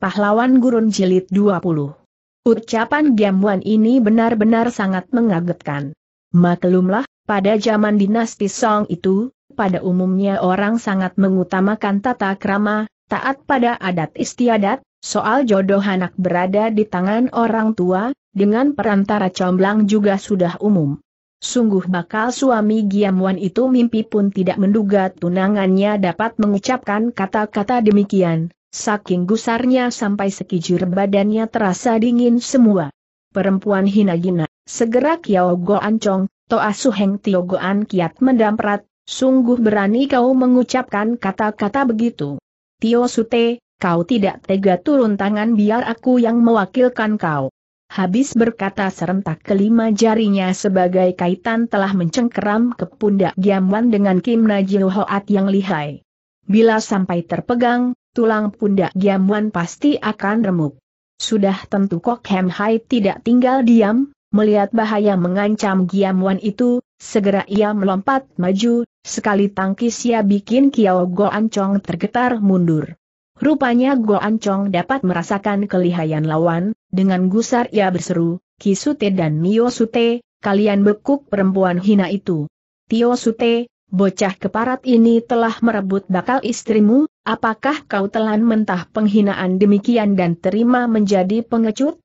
Pahlawan Gurun Jilid 20 Ucapan Giamwan ini benar-benar sangat mengagetkan. Maklumlah, pada zaman dinasti Song itu, pada umumnya orang sangat mengutamakan tata krama, taat pada adat istiadat, soal jodoh anak berada di tangan orang tua, dengan perantara comblang juga sudah umum. Sungguh bakal suami Giamwan itu mimpi pun tidak menduga tunangannya dapat mengucapkan kata-kata demikian, Saking gusarnya sampai sekijur badannya terasa dingin semua. Perempuan hina-gina, segera Kiao Go Ancong, Toa Suheng Tio Goan kiat mendamprat, sungguh berani kau mengucapkan kata-kata begitu. Tio Sute, kau tidak tega turun tangan biar aku yang mewakilkan kau. Habis berkata serentak kelima jarinya sebagai kaitan telah mencengkeram ke pundak Giamwan dengan Kim Najil Hoat yang lihai. Bila sampai terpegang, tulang pundak Giamuan pasti akan remuk. Sudah tentu Kok Hem Hai tidak tinggal diam, melihat bahaya mengancam Giamuan itu, segera ia melompat maju, sekali tangkis ia bikin Kiao Go Chong tergetar mundur. Rupanya Go Chong dapat merasakan kelihayan lawan, dengan gusar ia berseru, Kisute dan Mio Sute, kalian bekuk perempuan hina itu. Tio Sute, bocah keparat ini telah merebut bakal istrimu, apakah kau telan mentah penghinaan demikian dan terima menjadi pengecut?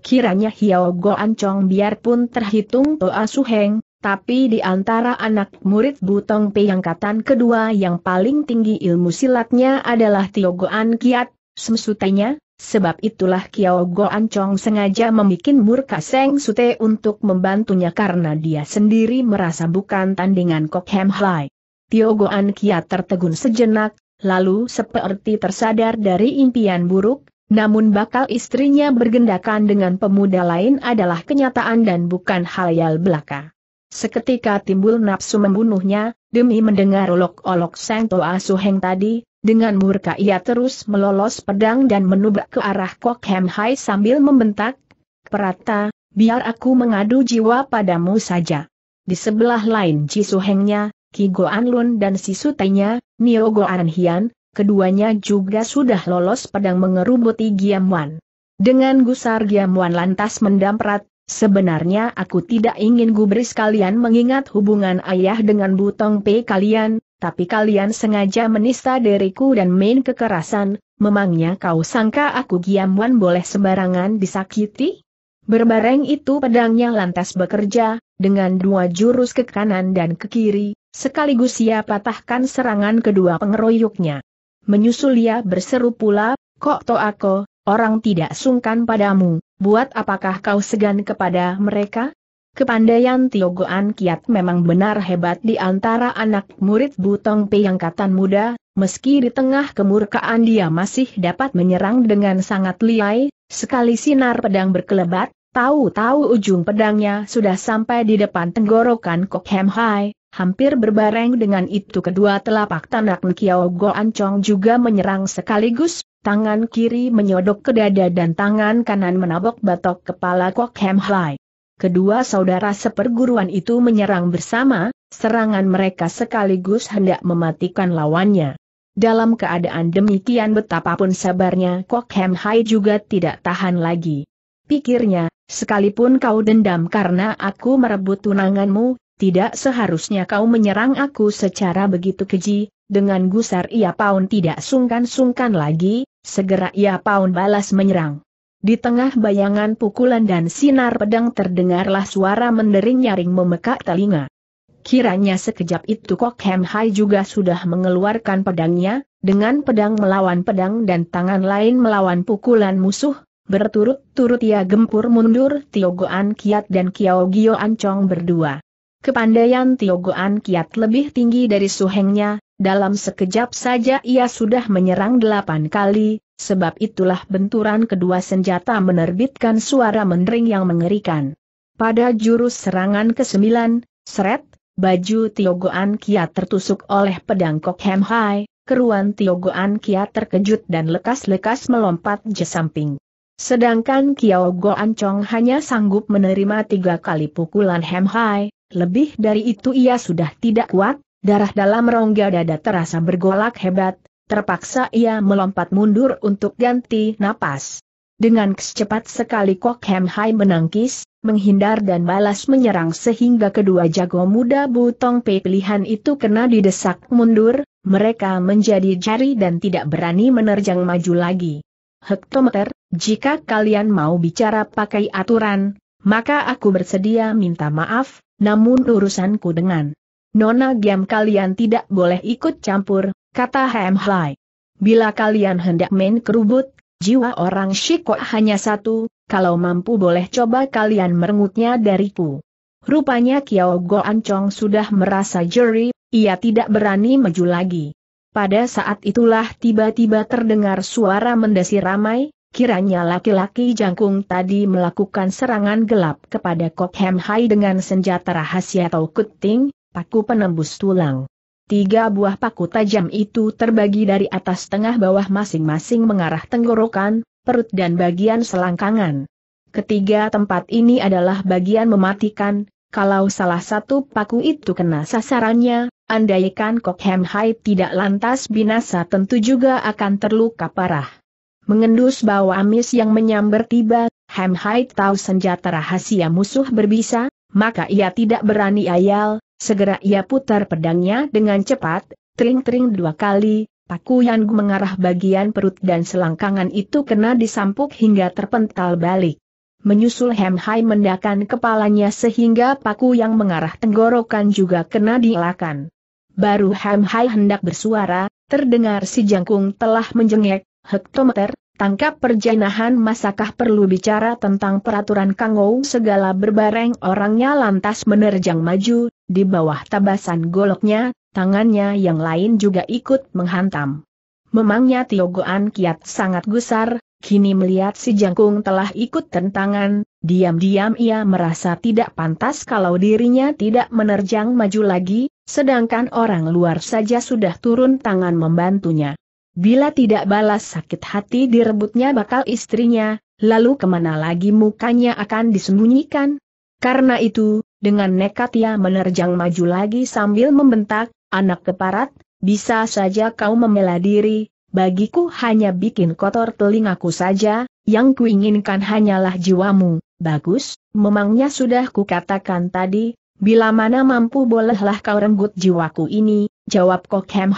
Kiranya Hiao Go Ancong biarpun terhitung Toa Suheng, tapi di antara anak murid Butong Pei angkatan kedua yang paling tinggi ilmu silatnya adalah Tio Goan Kiat, semsutanya, Sebab itulah Kiao Go Ancong sengaja membuat murka Seng Sute untuk membantunya karena dia sendiri merasa bukan tandingan Kok Hem Hai. Tio An Kia tertegun sejenak, lalu seperti tersadar dari impian buruk, namun bakal istrinya bergendakan dengan pemuda lain adalah kenyataan dan bukan hal yang belaka. Seketika timbul nafsu membunuhnya, demi mendengar olok-olok Seng Toa Suheng tadi, dengan murka ia terus melolos pedang dan menubak ke arah Kok Hem Hai sambil membentak, Perata, biar aku mengadu jiwa padamu saja. Di sebelah lain Ji Jisuhengnya, Ki Goan Lun dan Si Sutanya, Nio Goan Hian, keduanya juga sudah lolos pedang mengerubuti Wan. Dengan gusar Giam Wan lantas mendamprat, sebenarnya aku tidak ingin gubris kalian mengingat hubungan ayah dengan butong P kalian, tapi kalian sengaja menista diriku dan main kekerasan, memangnya kau sangka aku Giamwan boleh sembarangan disakiti? Berbareng itu pedangnya lantas bekerja, dengan dua jurus ke kanan dan ke kiri, sekaligus ia patahkan serangan kedua pengeroyoknya. Menyusul ia berseru pula, kok to aku, orang tidak sungkan padamu, buat apakah kau segan kepada mereka? Kepandaian Goan Kiat memang benar hebat di antara anak murid Butong Pei katan muda, meski di tengah kemurkaan dia masih dapat menyerang dengan sangat liai, sekali sinar pedang berkelebat, tahu-tahu ujung pedangnya sudah sampai di depan tenggorokan Kok Hem Hai, hampir berbareng dengan itu kedua telapak tanak Kiao Goan Chong juga menyerang sekaligus, tangan kiri menyodok ke dada dan tangan kanan menabok batok kepala Kok Hem Hai kedua saudara seperguruan itu menyerang bersama, serangan mereka sekaligus hendak mematikan lawannya. Dalam keadaan demikian betapapun sabarnya Kok Hem Hai juga tidak tahan lagi. Pikirnya, sekalipun kau dendam karena aku merebut tunanganmu, tidak seharusnya kau menyerang aku secara begitu keji, dengan gusar ia paun tidak sungkan-sungkan lagi, segera ia paun balas menyerang. Di tengah bayangan pukulan dan sinar pedang terdengarlah suara mendering nyaring memekak telinga. Kiranya sekejap itu Kok Hem Hai juga sudah mengeluarkan pedangnya, dengan pedang melawan pedang dan tangan lain melawan pukulan musuh, berturut-turut ia gempur mundur Tio Goan Kiat dan Kiao Gio Ancong berdua. Kepandaian Tio Goan Kiat lebih tinggi dari suhengnya, dalam sekejap saja ia sudah menyerang delapan kali, Sebab itulah benturan kedua senjata menerbitkan suara mendering yang mengerikan. Pada jurus serangan ke-9, seret, baju Tiogoan Kia tertusuk oleh pedang Kok Hem Hai, keruan Tiogoan Kia terkejut dan lekas-lekas melompat je samping. Sedangkan Kiao Goan Chong hanya sanggup menerima tiga kali pukulan Hem Hai, lebih dari itu ia sudah tidak kuat, darah dalam rongga dada terasa bergolak hebat, Terpaksa ia melompat mundur untuk ganti napas. Dengan secepat sekali Kok Hem Hai menangkis, menghindar dan balas menyerang sehingga kedua jago muda Butong Pei pilihan itu kena didesak mundur, mereka menjadi jari dan tidak berani menerjang maju lagi. Hektometer, jika kalian mau bicara pakai aturan, maka aku bersedia minta maaf, namun urusanku dengan Nona Giam kalian tidak boleh ikut campur, kata Hem Hai. Bila kalian hendak main kerubut, jiwa orang Shiko hanya satu, kalau mampu boleh coba kalian merengutnya dariku. Rupanya Kiao Go Ancong sudah merasa jeri, ia tidak berani maju lagi. Pada saat itulah tiba-tiba terdengar suara mendesi ramai, kiranya laki-laki jangkung tadi melakukan serangan gelap kepada Kok Hem Hai dengan senjata rahasia atau kuting, paku penembus tulang. Tiga buah paku tajam itu terbagi dari atas tengah bawah masing-masing mengarah tenggorokan, perut dan bagian selangkangan. Ketiga tempat ini adalah bagian mematikan, kalau salah satu paku itu kena sasarannya, andaikan Kok Hem Hai tidak lantas binasa tentu juga akan terluka parah. Mengendus bau amis yang menyambar tiba, Hem Hai tahu senjata rahasia musuh berbisa, maka ia tidak berani ayal, Segera ia putar pedangnya dengan cepat, tering-tering dua kali, paku pakuyan mengarah bagian perut dan selangkangan itu kena disampuk hingga terpental balik. Menyusul Hem Hai mendakan kepalanya sehingga paku yang mengarah tenggorokan juga kena dielakan. Baru Hem Hai hendak bersuara, terdengar si jangkung telah menjengek, hektometer, tangkap perjanahan masakah perlu bicara tentang peraturan kangou segala berbareng orangnya lantas menerjang maju, di bawah tabasan goloknya, tangannya yang lain juga ikut menghantam. Memangnya Tiogoan kiat sangat gusar, kini melihat si jangkung telah ikut tentangan, diam-diam ia merasa tidak pantas kalau dirinya tidak menerjang maju lagi, sedangkan orang luar saja sudah turun tangan membantunya. Bila tidak balas sakit hati direbutnya bakal istrinya, lalu kemana lagi mukanya akan disembunyikan? Karena itu, dengan nekat ia menerjang maju lagi sambil membentak, anak keparat, bisa saja kau membela diri, bagiku hanya bikin kotor telingaku saja, yang kuinginkan hanyalah jiwamu. Bagus, memangnya sudah kukatakan tadi, bila mana mampu bolehlah kau renggut jiwaku ini, jawab Kok Hem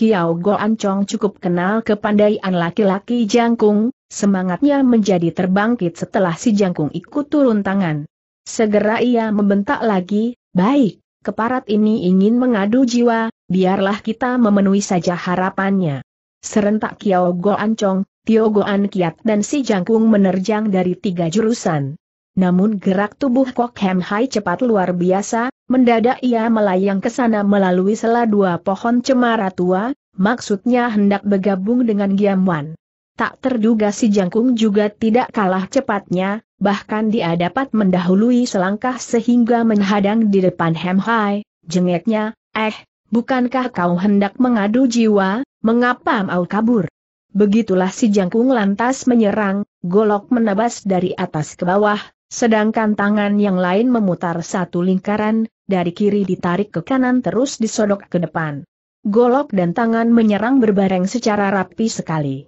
Kiao Goan Chong cukup kenal kepandaian laki-laki jangkung, semangatnya menjadi terbangkit setelah si jangkung ikut turun tangan. Segera ia membentak lagi, baik, keparat ini ingin mengadu jiwa, biarlah kita memenuhi saja harapannya. Serentak Kiao Goan Chong, Tio Goan Kiat dan si jangkung menerjang dari tiga jurusan namun gerak tubuh Kok Hem Hai cepat luar biasa, mendadak ia melayang ke sana melalui sela dua pohon cemara tua, maksudnya hendak bergabung dengan giam wan Tak terduga si jangkung juga tidak kalah cepatnya, bahkan dia dapat mendahului selangkah sehingga menghadang di depan Hem Hai, jengeknya, eh, bukankah kau hendak mengadu jiwa, mengapa mau kabur? Begitulah si jangkung lantas menyerang, golok menabas dari atas ke bawah, Sedangkan tangan yang lain memutar satu lingkaran, dari kiri ditarik ke kanan terus disodok ke depan. Golok dan tangan menyerang berbareng secara rapi sekali.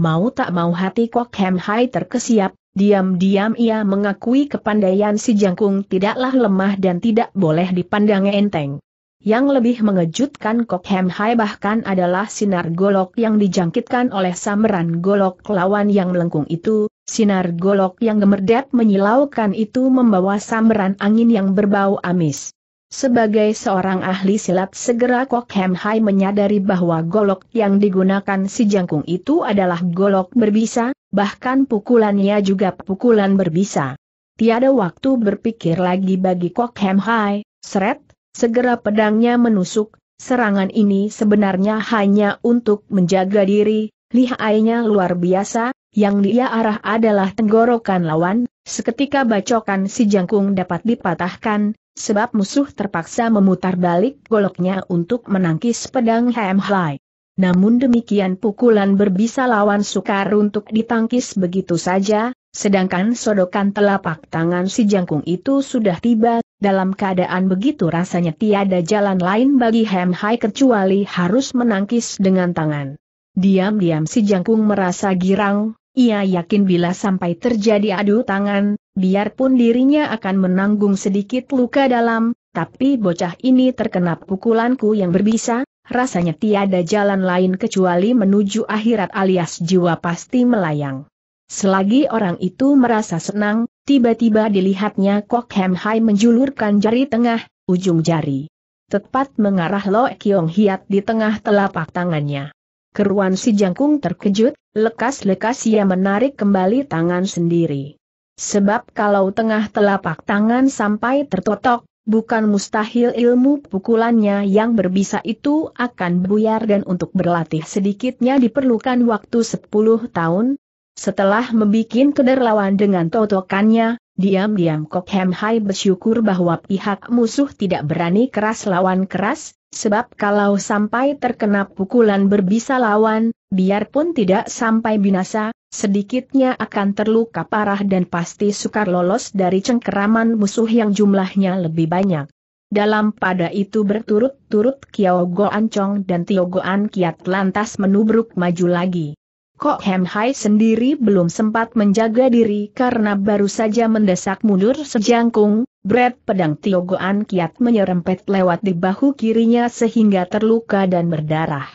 Mau tak mau hati Kok Hem Hai terkesiap, diam-diam ia mengakui kepandaian si jangkung tidaklah lemah dan tidak boleh dipandang enteng. Yang lebih mengejutkan Kok Hem Hai bahkan adalah sinar golok yang dijangkitkan oleh samaran golok lawan yang melengkung itu, Sinar golok yang gemerdet menyilaukan itu membawa sambaran angin yang berbau amis. Sebagai seorang ahli silat segera Kok Hem Hai menyadari bahwa golok yang digunakan si jangkung itu adalah golok berbisa, bahkan pukulannya juga pukulan berbisa. Tiada waktu berpikir lagi bagi Kok Hem Hai, seret, segera pedangnya menusuk, serangan ini sebenarnya hanya untuk menjaga diri, lihainya luar biasa, yang dia arah adalah tenggorokan lawan, seketika bacokan si jangkung dapat dipatahkan, sebab musuh terpaksa memutar balik goloknya untuk menangkis pedang Hem Hai. Namun demikian pukulan berbisa lawan sukar untuk ditangkis begitu saja, sedangkan sodokan telapak tangan si jangkung itu sudah tiba, dalam keadaan begitu rasanya tiada jalan lain bagi Hem Hai kecuali harus menangkis dengan tangan. Diam-diam si jangkung merasa girang, ia yakin bila sampai terjadi adu tangan, biarpun dirinya akan menanggung sedikit luka dalam, tapi bocah ini terkena pukulanku yang berbisa, rasanya tiada jalan lain kecuali menuju akhirat alias jiwa pasti melayang. Selagi orang itu merasa senang, tiba-tiba dilihatnya Kok Hem Hai menjulurkan jari tengah, ujung jari. Tepat mengarah Lo Kiong Hiat di tengah telapak tangannya. Keruan si jangkung terkejut, lekas-lekas ia menarik kembali tangan sendiri. Sebab kalau tengah telapak tangan sampai tertotok, bukan mustahil ilmu pukulannya yang berbisa itu akan buyar dan untuk berlatih sedikitnya diperlukan waktu 10 tahun. Setelah membuat kederlawan dengan totokannya, diam-diam Kok Hem Hai bersyukur bahwa pihak musuh tidak berani keras lawan keras, Sebab kalau sampai terkena pukulan berbisa lawan, biarpun tidak sampai binasa, sedikitnya akan terluka parah dan pasti sukar lolos dari cengkeraman musuh yang jumlahnya lebih banyak. Dalam pada itu berturut-turut Kiao Go Chong dan Tio An Kiat lantas menubruk maju lagi. Kok Hem Hai sendiri belum sempat menjaga diri karena baru saja mendesak mundur sejangkung, Brad pedang Tiogoan kiat menyerempet lewat di bahu kirinya sehingga terluka dan berdarah.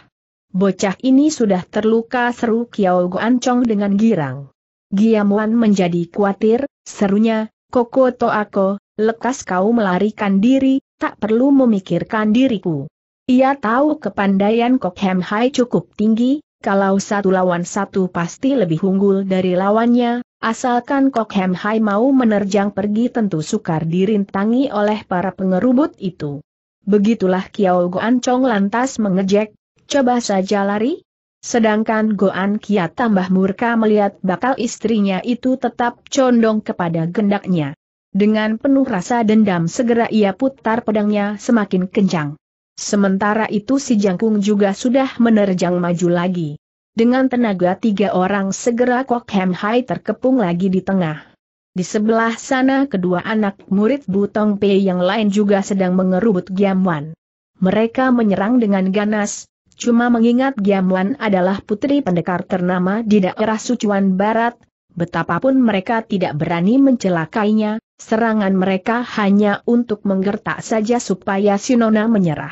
Bocah ini sudah terluka seru Kiao Goan Chong dengan girang. Giamuan menjadi khawatir, serunya, Koko Toako, lekas kau melarikan diri, tak perlu memikirkan diriku. Ia tahu kepandaian Kok Hem Hai cukup tinggi, kalau satu lawan satu pasti lebih unggul dari lawannya, asalkan Kokhem Hai mau menerjang pergi tentu sukar dirintangi oleh para pengerubut itu. Begitulah Kiao Goan Chong lantas mengejek, coba saja lari. Sedangkan Goan Kia tambah murka melihat bakal istrinya itu tetap condong kepada gendaknya. Dengan penuh rasa dendam segera ia putar pedangnya semakin kencang. Sementara itu si jangkung juga sudah menerjang maju lagi. Dengan tenaga tiga orang segera Kok Hem Hai terkepung lagi di tengah. Di sebelah sana kedua anak murid Butong Pei yang lain juga sedang mengerubut Giam Wan. Mereka menyerang dengan ganas, cuma mengingat Giam Wan adalah putri pendekar ternama di daerah Sucuan Barat, betapapun mereka tidak berani mencelakainya, serangan mereka hanya untuk menggertak saja supaya Sinona menyerah.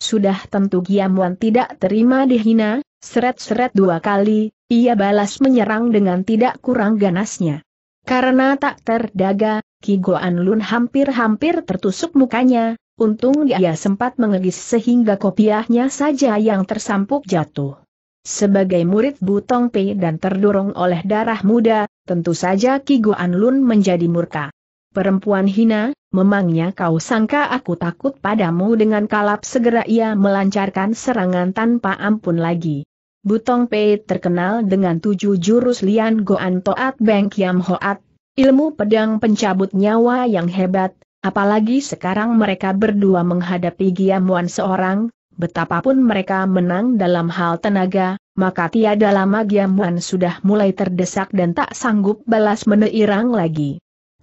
Sudah tentu Giamuan tidak terima dihina, seret-seret dua kali, ia balas menyerang dengan tidak kurang ganasnya. Karena tak terdaga, Ki Goan Lun hampir-hampir tertusuk mukanya, untung dia sempat mengegis sehingga kopiahnya saja yang tersampuk jatuh. Sebagai murid Butong Pei dan terdorong oleh darah muda, tentu saja Ki Goan Lun menjadi murka. Perempuan hina, memangnya kau sangka aku takut padamu dengan kalap segera ia melancarkan serangan tanpa ampun lagi. Butong Pei terkenal dengan tujuh jurus Lian Goan Toat Beng Kiam Hoat, ilmu pedang pencabut nyawa yang hebat, apalagi sekarang mereka berdua menghadapi Giam Wan seorang, betapapun mereka menang dalam hal tenaga, maka tiada lama Giam Wan sudah mulai terdesak dan tak sanggup balas meneirang lagi.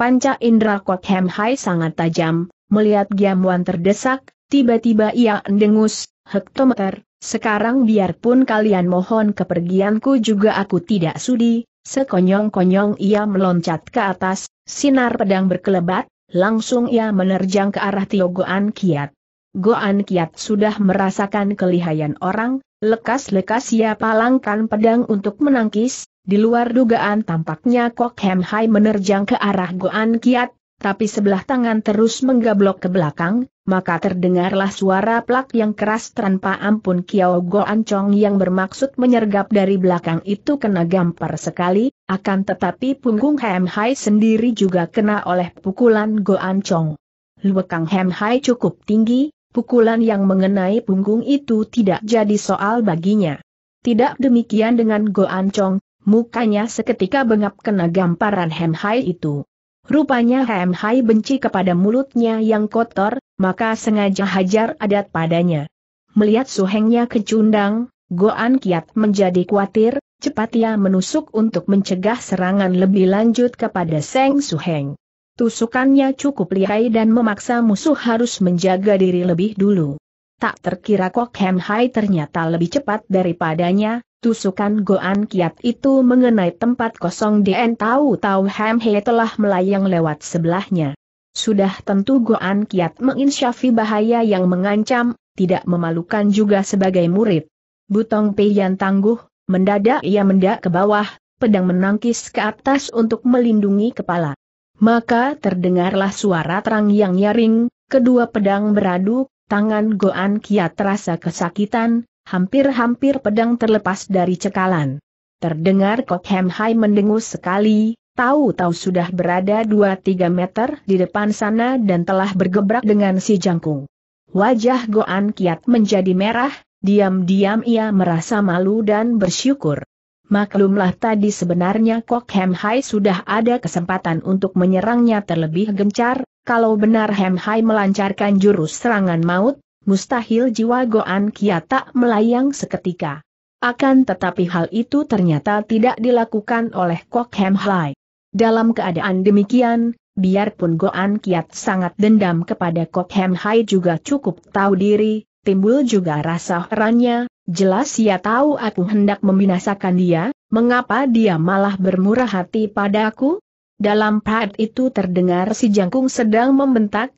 Panca Indra Kok Hem Hai sangat tajam, melihat Giamwan terdesak, tiba-tiba ia endengus, hektometer, sekarang biarpun kalian mohon kepergianku juga aku tidak sudi, sekonyong-konyong ia meloncat ke atas, sinar pedang berkelebat, langsung ia menerjang ke arah Tio Goan Kiat. Goan Kiat sudah merasakan kelihayan orang, lekas-lekas ia palangkan pedang untuk menangkis, di luar dugaan tampaknya Kok Hem Hai menerjang ke arah Goan Kiat, tapi sebelah tangan terus menggablok ke belakang, maka terdengarlah suara plak yang keras tanpa ampun Kiao Goan Chong yang bermaksud menyergap dari belakang itu kena gampar sekali, akan tetapi punggung Hem Hai sendiri juga kena oleh pukulan Goan Chong. Luekang Hem Hai cukup tinggi, pukulan yang mengenai punggung itu tidak jadi soal baginya. Tidak demikian dengan Goan Chong, mukanya seketika bengap kena gamparan Hem Hai itu. Rupanya Hem Hai benci kepada mulutnya yang kotor, maka sengaja hajar adat padanya. Melihat suhengnya kecundang, Goan Kiat menjadi khawatir, cepat ia menusuk untuk mencegah serangan lebih lanjut kepada Seng Suheng. Tusukannya cukup lihai dan memaksa musuh harus menjaga diri lebih dulu. Tak terkira Kok Hem Hai ternyata lebih cepat daripadanya, Tusukan Goan Kiat itu mengenai tempat kosong dan tahu-tahu Ham He telah melayang lewat sebelahnya. Sudah tentu Goan Kiat menginsyafi bahaya yang mengancam, tidak memalukan juga sebagai murid. Butong Peian tangguh, mendadak ia mendak ke bawah, pedang menangkis ke atas untuk melindungi kepala. Maka terdengarlah suara terang yang nyaring, kedua pedang beradu, tangan Goan Kiat terasa kesakitan, hampir-hampir pedang terlepas dari cekalan. Terdengar Kok Hem Hai mendengus sekali, tahu-tahu sudah berada 2-3 meter di depan sana dan telah bergebrak dengan si jangkung. Wajah Goan Kiat menjadi merah, diam-diam ia merasa malu dan bersyukur. Maklumlah tadi sebenarnya Kok Hem Hai sudah ada kesempatan untuk menyerangnya terlebih gencar, kalau benar Hem Hai melancarkan jurus serangan maut, mustahil jiwa Goan Kia tak melayang seketika. Akan tetapi hal itu ternyata tidak dilakukan oleh Kok Hem Hai. Dalam keadaan demikian, biarpun Goan Kiat sangat dendam kepada Kok Hem Hai juga cukup tahu diri, timbul juga rasa herannya, jelas ia tahu aku hendak membinasakan dia, mengapa dia malah bermurah hati padaku? Dalam part itu terdengar si jangkung sedang membentak,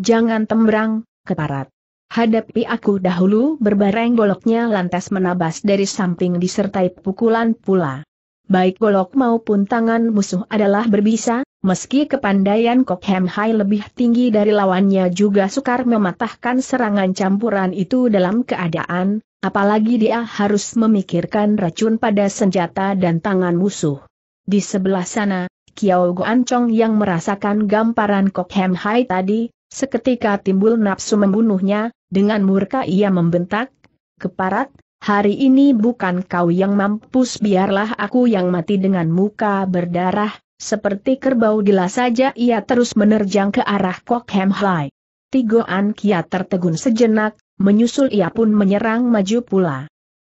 jangan tembrang, keparat. Hadapi aku dahulu berbareng goloknya lantas menabas dari samping disertai pukulan pula. Baik golok maupun tangan musuh adalah berbisa, meski kepandaian Kok Hem Hai lebih tinggi dari lawannya juga sukar mematahkan serangan campuran itu dalam keadaan, apalagi dia harus memikirkan racun pada senjata dan tangan musuh. Di sebelah sana, Kiao Chong yang merasakan gamparan Kok Hem Hai tadi, Seketika timbul nafsu membunuhnya, dengan murka ia membentak, keparat, hari ini bukan kau yang mampus biarlah aku yang mati dengan muka berdarah, seperti kerbau gila saja ia terus menerjang ke arah Kok Hem Hai. Tigoan Kia tertegun sejenak, menyusul ia pun menyerang maju pula.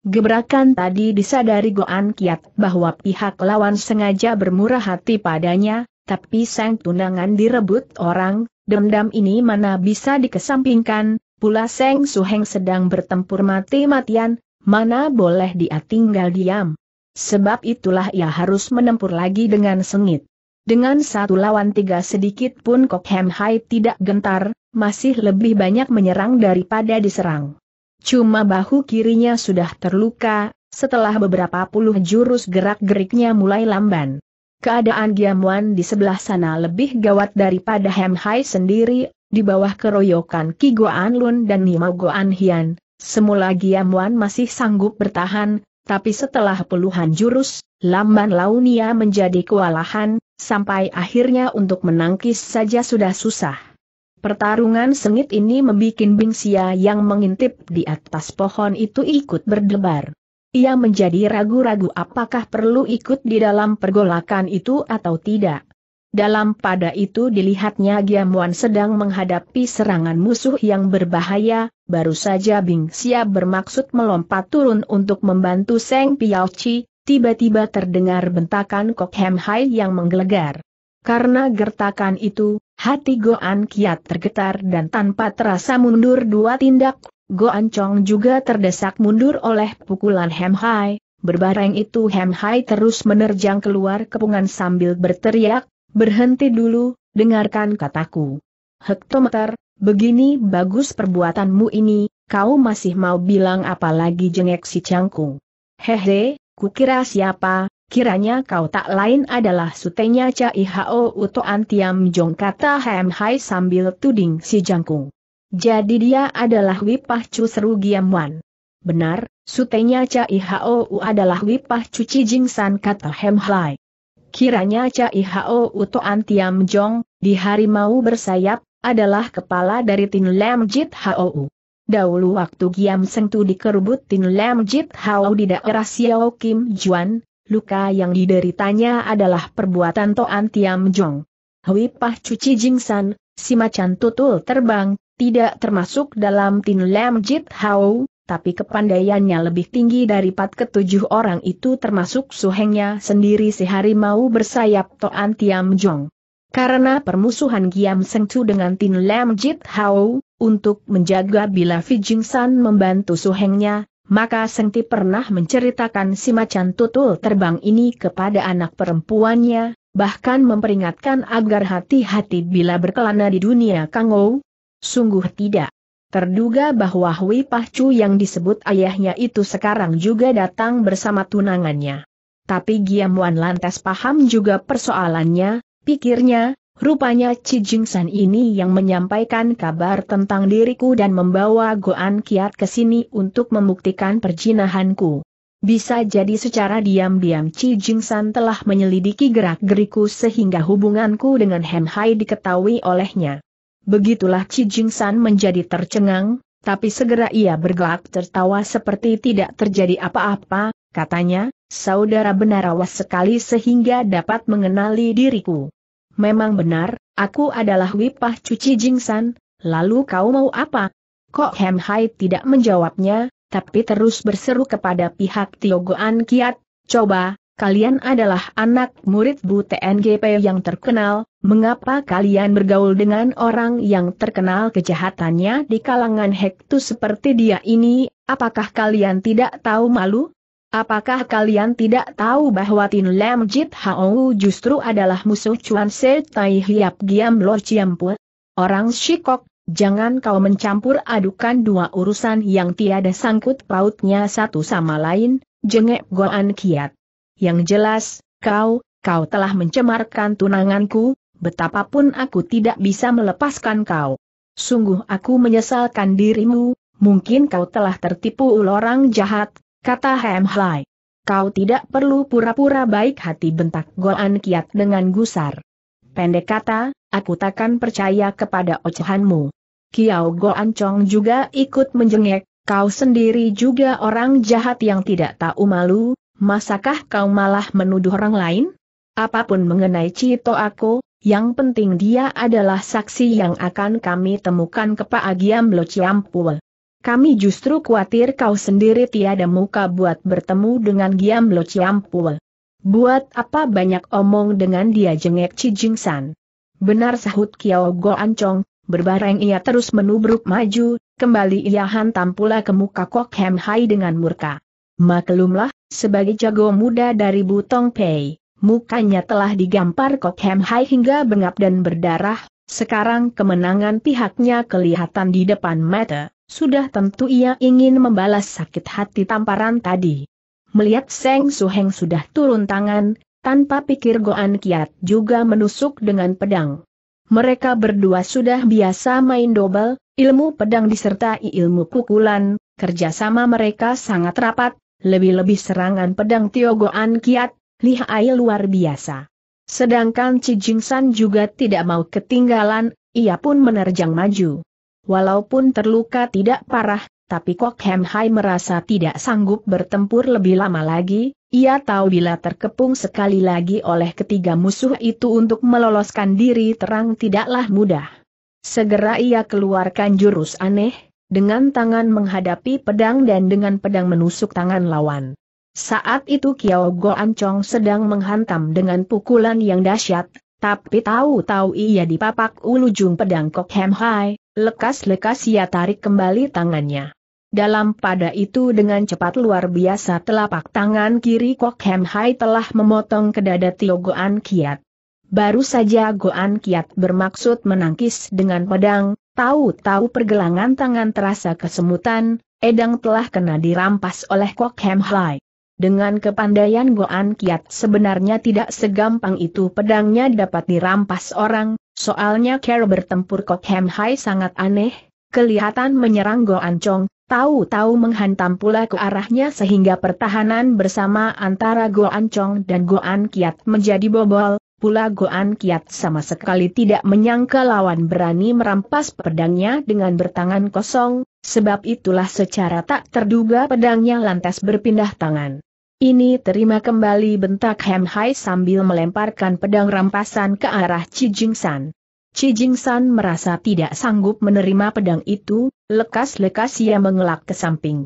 Gebrakan tadi disadari Goan Kiat bahwa pihak lawan sengaja bermurah hati padanya, tapi sang tunangan direbut orang, Dendam ini mana bisa dikesampingkan, pula Seng Suheng sedang bertempur mati-matian, mana boleh dia tinggal diam. Sebab itulah ia harus menempur lagi dengan sengit. Dengan satu lawan tiga sedikit pun Kok Hem Hai tidak gentar, masih lebih banyak menyerang daripada diserang. Cuma bahu kirinya sudah terluka, setelah beberapa puluh jurus gerak-geriknya mulai lamban. Keadaan Giamwan di sebelah sana lebih gawat daripada Hem Hai sendiri, di bawah keroyokan Ki Goan Lun dan Nima Goan Hian. Semula Giamwan masih sanggup bertahan, tapi setelah puluhan jurus, lamban launia menjadi kewalahan, sampai akhirnya untuk menangkis saja sudah susah. Pertarungan sengit ini membuat Bingsia yang mengintip di atas pohon itu ikut berdebar. Ia menjadi ragu-ragu apakah perlu ikut di dalam pergolakan itu atau tidak. Dalam pada itu dilihatnya Giamuan sedang menghadapi serangan musuh yang berbahaya, baru saja Bing Xia bermaksud melompat turun untuk membantu Seng Piaochi, tiba-tiba terdengar bentakan Kok Hem Hai yang menggelegar. Karena gertakan itu, hati Goan Kiat tergetar dan tanpa terasa mundur dua tindak, Go Chong juga terdesak mundur oleh pukulan Hem Hai, berbareng itu Hem Hai terus menerjang keluar kepungan sambil berteriak, berhenti dulu, dengarkan kataku. Hektometer, begini bagus perbuatanmu ini, kau masih mau bilang apa lagi jengek si cangkung. Hehe, kukira siapa, kiranya kau tak lain adalah sutenya Cai Hao Uto Antiam Jong kata Hem Hai sambil tuding si jangkung. Jadi dia adalah Wipah Chu seru wan. Benar, sutenya cai hou adalah Wipah Chu Jing San kata Hem Hai. Kiranya Cha Ihou Toan Tiam Jong, di harimau bersayap, adalah kepala dari Tin Lam Jit Hou. Dahulu waktu Giam Sengtu dikerubut Tin Lam Jit Hou di daerah Xiao Kim Juan, luka yang dideritanya adalah perbuatan Toan Tiam Jong. Wipah Pah Jing San, si macan tutul terbang, tidak termasuk dalam Tin Lam Jit Hao, tapi kepandaiannya lebih tinggi dari Pat ketujuh orang itu termasuk suhengnya sendiri sehari mau bersayap Toan Tiam Jong. Karena permusuhan Giam Seng Chu dengan Tin Lam Jit Hao, untuk menjaga bila Fijing San membantu suhengnya, maka Seng Ti pernah menceritakan si macan tutul terbang ini kepada anak perempuannya, bahkan memperingatkan agar hati-hati bila berkelana di dunia Kangou, Sungguh tidak. Terduga bahwa Hui Pahcu yang disebut ayahnya itu sekarang juga datang bersama tunangannya. Tapi Giam Wan lantas paham juga persoalannya, pikirnya, rupanya Ci Jingsan ini yang menyampaikan kabar tentang diriku dan membawa Goan Kiat ke sini untuk membuktikan perjinahanku. Bisa jadi secara diam-diam Ci Jingsan telah menyelidiki gerak-geriku sehingga hubunganku dengan Hem Hai diketahui olehnya. Begitulah Cijingsan menjadi tercengang, tapi segera ia bergelak tertawa seperti tidak terjadi apa-apa, katanya, saudara benar awas sekali sehingga dapat mengenali diriku. Memang benar, aku adalah Wipah Cuci Jingsan, lalu kau mau apa? Kok Hem Hai tidak menjawabnya, tapi terus berseru kepada pihak Tiogoan Kiat, coba, kalian adalah anak murid Bu TNGP yang terkenal, mengapa kalian bergaul dengan orang yang terkenal kejahatannya di kalangan Hektu seperti dia ini, apakah kalian tidak tahu malu? Apakah kalian tidak tahu bahwa Tin Lam Jit Hao justru adalah musuh Chuan Se Tai Hiap Giam Lo Pu? Orang Shikok, jangan kau mencampur adukan dua urusan yang tiada sangkut pautnya satu sama lain, jengek Goan Kiat. Yang jelas, kau, kau telah mencemarkan tunanganku, betapapun aku tidak bisa melepaskan kau. Sungguh aku menyesalkan dirimu, mungkin kau telah tertipu orang jahat, kata Hem Kau tidak perlu pura-pura baik hati bentak Goan Kiat dengan gusar. Pendek kata, aku takkan percaya kepada ocehanmu. Kiao Goan Chong juga ikut menjengek, kau sendiri juga orang jahat yang tidak tahu malu, masakah kau malah menuduh orang lain? Apapun mengenai Cito aku, yang penting dia adalah saksi yang akan kami temukan ke Pak Agiam Lociampul. Kami justru khawatir kau sendiri tiada muka buat bertemu dengan Giam Lociampul. Buat apa banyak omong dengan dia jengek Cijingsan? Benar sahut Kiao Go Ancong, berbareng ia terus menubruk maju, kembali ia hantam pula ke muka Kok Hem Hai dengan murka. Maklumlah, sebagai jago muda dari Butong Pei, mukanya telah digampar Kok Hem Hai hingga bengap dan berdarah, sekarang kemenangan pihaknya kelihatan di depan mata, sudah tentu ia ingin membalas sakit hati tamparan tadi. Melihat Seng Heng sudah turun tangan, tanpa pikir Goan Kiat juga menusuk dengan pedang. Mereka berdua sudah biasa main dobel, ilmu pedang disertai ilmu pukulan, kerjasama mereka sangat rapat, lebih-lebih serangan pedang Tiogoan kiat, lihai luar biasa. Sedangkan Cijingsan juga tidak mau ketinggalan, ia pun menerjang maju. Walaupun terluka tidak parah, tapi Kok Hem Hai merasa tidak sanggup bertempur lebih lama lagi, ia tahu bila terkepung sekali lagi oleh ketiga musuh itu untuk meloloskan diri terang tidaklah mudah. Segera ia keluarkan jurus aneh, dengan tangan menghadapi pedang dan dengan pedang menusuk tangan lawan. Saat itu Kiao Go Ancong sedang menghantam dengan pukulan yang dahsyat, tapi tahu-tahu ia dipapak ulujung pedang Kok Hem Hai, lekas-lekas ia tarik kembali tangannya. Dalam pada itu dengan cepat luar biasa telapak tangan kiri Kok Hem Hai telah memotong ke dada Tio Goan Kiat. Baru saja Goan Kiat bermaksud menangkis dengan pedang, Tahu-tahu pergelangan tangan terasa kesemutan, Edang telah kena dirampas oleh Kok Hem Hai. Dengan kepandaian Goan Kiat sebenarnya tidak segampang itu pedangnya dapat dirampas orang, soalnya cara bertempur Kok Hem Hai sangat aneh, kelihatan menyerang Goan Chong, tahu-tahu menghantam pula ke arahnya sehingga pertahanan bersama antara Goan Chong dan Goan Kiat menjadi bobol, Pula Goan Kiat sama sekali tidak menyangka lawan berani merampas pedangnya dengan bertangan kosong, sebab itulah secara tak terduga pedangnya lantas berpindah tangan. Ini terima kembali bentak Hem Hai sambil melemparkan pedang rampasan ke arah Chi Jing San. Chi Jing San merasa tidak sanggup menerima pedang itu, lekas-lekas ia mengelak ke samping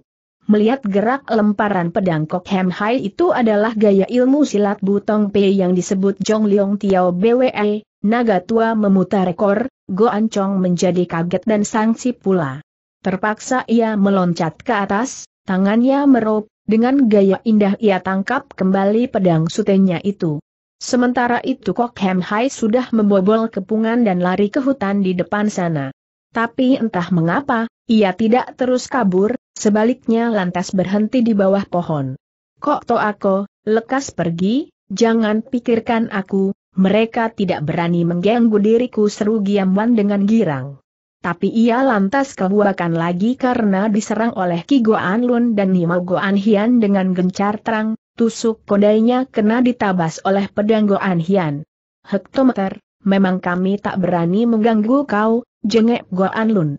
melihat gerak lemparan pedang Kok Hem Hai itu adalah gaya ilmu silat Butong Pei yang disebut Jong Leong Tiao BWE, naga tua memutar ekor, An Chong menjadi kaget dan sangsi pula. Terpaksa ia meloncat ke atas, tangannya merob, dengan gaya indah ia tangkap kembali pedang sutenya itu. Sementara itu Kok Hem Hai sudah membobol kepungan dan lari ke hutan di depan sana. Tapi entah mengapa, ia tidak terus kabur, Sebaliknya lantas berhenti di bawah pohon. Kok to aku, lekas pergi, jangan pikirkan aku, mereka tidak berani mengganggu diriku seru Giamwan dengan girang. Tapi ia lantas kebuakan lagi karena diserang oleh Ki Goan Lun dan Nima Goan Hian dengan gencar terang, tusuk kodainya kena ditabas oleh pedang Goan Hian. Hektometer, memang kami tak berani mengganggu kau, jengek Goan Lun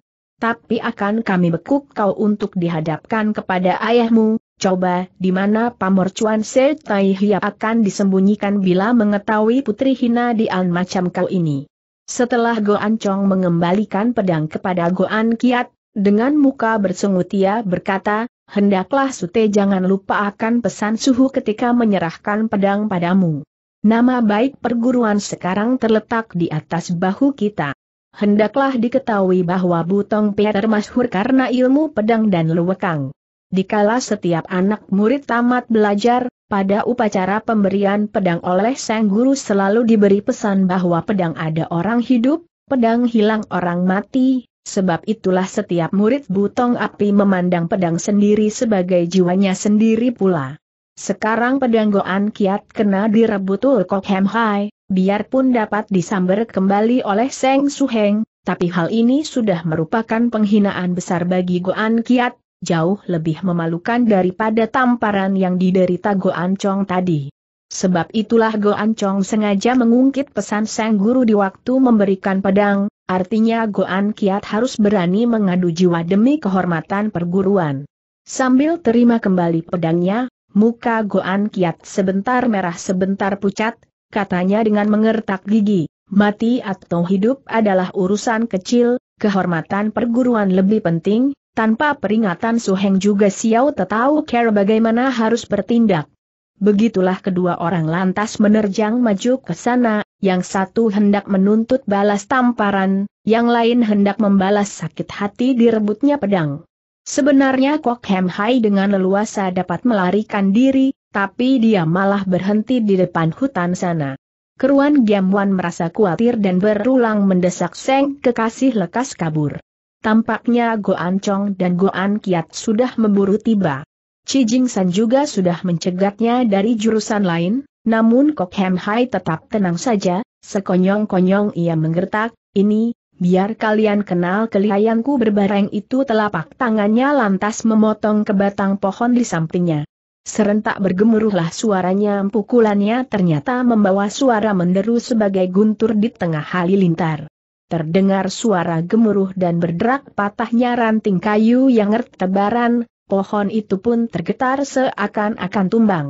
tapi akan kami bekuk kau untuk dihadapkan kepada ayahmu, coba di mana pamor cuan se tai Hia akan disembunyikan bila mengetahui putri hina dian macam kau ini. Setelah Goan Chong mengembalikan pedang kepada Goan Kiat, dengan muka bersungut ia berkata, hendaklah Sute jangan lupa akan pesan suhu ketika menyerahkan pedang padamu. Nama baik perguruan sekarang terletak di atas bahu kita. Hendaklah diketahui bahwa Butong Peter masyhur karena ilmu pedang dan luwekang. Dikala setiap anak murid tamat belajar, pada upacara pemberian pedang oleh sang guru selalu diberi pesan bahwa pedang ada orang hidup, pedang hilang orang mati, Sebab itulah setiap murid butong api memandang pedang sendiri sebagai jiwanya sendiri pula. Sekarang pedang Goan Kiat kena direbut Ulkok Hem Hai, biarpun dapat disambar kembali oleh Seng Suheng, tapi hal ini sudah merupakan penghinaan besar bagi Goan Kiat, jauh lebih memalukan daripada tamparan yang diderita Goan Chong tadi. Sebab itulah Goan Chong sengaja mengungkit pesan Sang Guru di waktu memberikan pedang, artinya Goan Kiat harus berani mengadu jiwa demi kehormatan perguruan. Sambil terima kembali pedangnya, muka Goan Kiat sebentar merah sebentar pucat, katanya dengan mengertak gigi. Mati atau hidup adalah urusan kecil, kehormatan perguruan lebih penting, tanpa peringatan Suheng juga Xiao tahu care bagaimana harus bertindak. Begitulah kedua orang lantas menerjang maju ke sana, yang satu hendak menuntut balas tamparan, yang lain hendak membalas sakit hati direbutnya pedang. Sebenarnya Kok Hem Hai dengan leluasa dapat melarikan diri, tapi dia malah berhenti di depan hutan sana. Keruan Giamwan merasa khawatir dan berulang mendesak Seng kekasih lekas kabur. Tampaknya Goan Chong dan Goan Kiat sudah memburu tiba. Chi San juga sudah mencegatnya dari jurusan lain, namun Kok Hem Hai tetap tenang saja, sekonyong-konyong ia menggertak, ini, biar kalian kenal kelihayanku berbareng itu telapak tangannya lantas memotong ke batang pohon di sampingnya. Serentak bergemuruhlah suaranya pukulannya ternyata membawa suara menderu sebagai guntur di tengah halilintar. Terdengar suara gemuruh dan berderak patahnya ranting kayu yang tertebaran, pohon itu pun tergetar seakan-akan tumbang.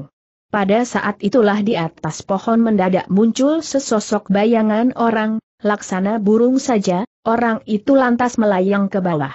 Pada saat itulah di atas pohon mendadak muncul sesosok bayangan orang, laksana burung saja, orang itu lantas melayang ke bawah.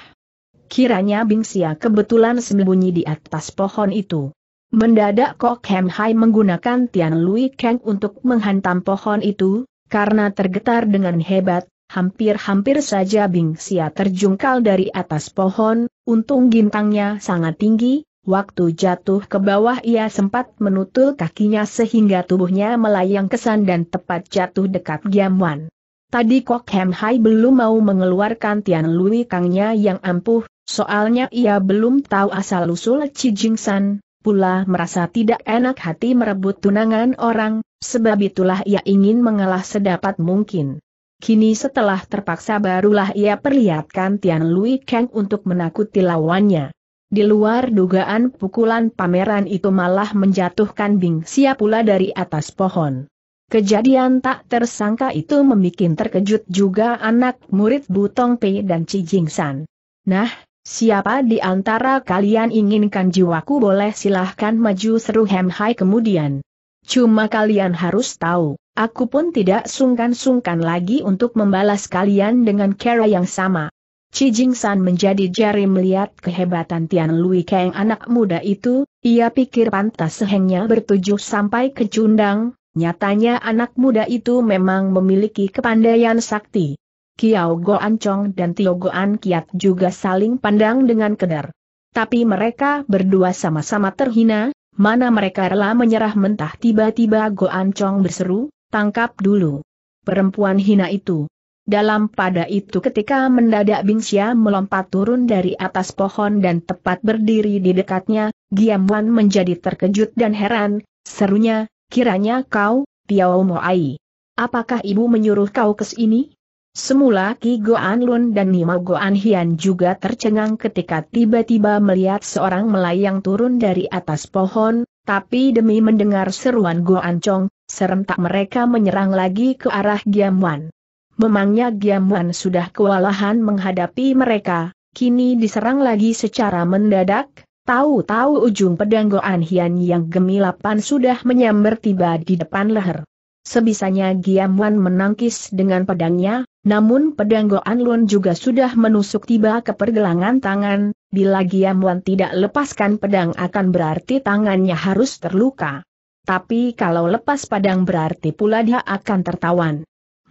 Kiranya Bingsia kebetulan sembunyi di atas pohon itu. Mendadak Kok Hem Hai menggunakan Tian Lui Kang untuk menghantam pohon itu, karena tergetar dengan hebat, hampir-hampir saja Bing Xia terjungkal dari atas pohon, untung gintangnya sangat tinggi, waktu jatuh ke bawah ia sempat menutul kakinya sehingga tubuhnya melayang kesan dan tepat jatuh dekat Giamwan. Tadi Kok Hem Hai belum mau mengeluarkan Tian Lui Kangnya yang ampuh, soalnya ia belum tahu asal-usul Jing San, pula merasa tidak enak hati merebut tunangan orang, sebab itulah ia ingin mengalah sedapat mungkin. Kini setelah terpaksa barulah ia perlihatkan Tian Lui Kang untuk menakuti lawannya. Di luar dugaan pukulan pameran itu malah menjatuhkan Bing Xia pula dari atas pohon. Kejadian tak tersangka itu membuat terkejut juga anak murid Butong Pei dan Ci Jing San. Nah, Siapa di antara kalian inginkan jiwaku boleh silahkan maju seru Hem Hai kemudian. Cuma kalian harus tahu, aku pun tidak sungkan-sungkan lagi untuk membalas kalian dengan cara yang sama. Chi Jing San menjadi jari melihat kehebatan Tian Lui Kang anak muda itu, ia pikir pantas sehengnya bertujuh sampai ke cundang, nyatanya anak muda itu memang memiliki kepandaian sakti. Kiao Goan Chong dan Tio Goan Kiat juga saling pandang dengan kedar. Tapi mereka berdua sama-sama terhina, mana mereka rela menyerah mentah tiba-tiba Goan Chong berseru, tangkap dulu. Perempuan hina itu. Dalam pada itu ketika mendadak Bingxia melompat turun dari atas pohon dan tepat berdiri di dekatnya, Giam Wan menjadi terkejut dan heran, serunya, kiranya kau, Tiao Ai, Apakah ibu menyuruh kau ke sini? Semula Ki Goan Lun dan Nima Goan Hian juga tercengang ketika tiba-tiba melihat seorang melayang turun dari atas pohon, tapi demi mendengar seruan Goan Chong, serentak mereka menyerang lagi ke arah Giamwan. Memangnya Giamwan sudah kewalahan menghadapi mereka, kini diserang lagi secara mendadak, tahu-tahu ujung pedang Goan Hian yang gemilapan sudah menyambar tiba di depan leher. Sebisanya Giamwan menangkis dengan pedangnya, namun pedang Goan Lun juga sudah menusuk tiba ke pergelangan tangan, bila Giam Wan tidak lepaskan pedang akan berarti tangannya harus terluka. Tapi kalau lepas pedang berarti pula dia akan tertawan.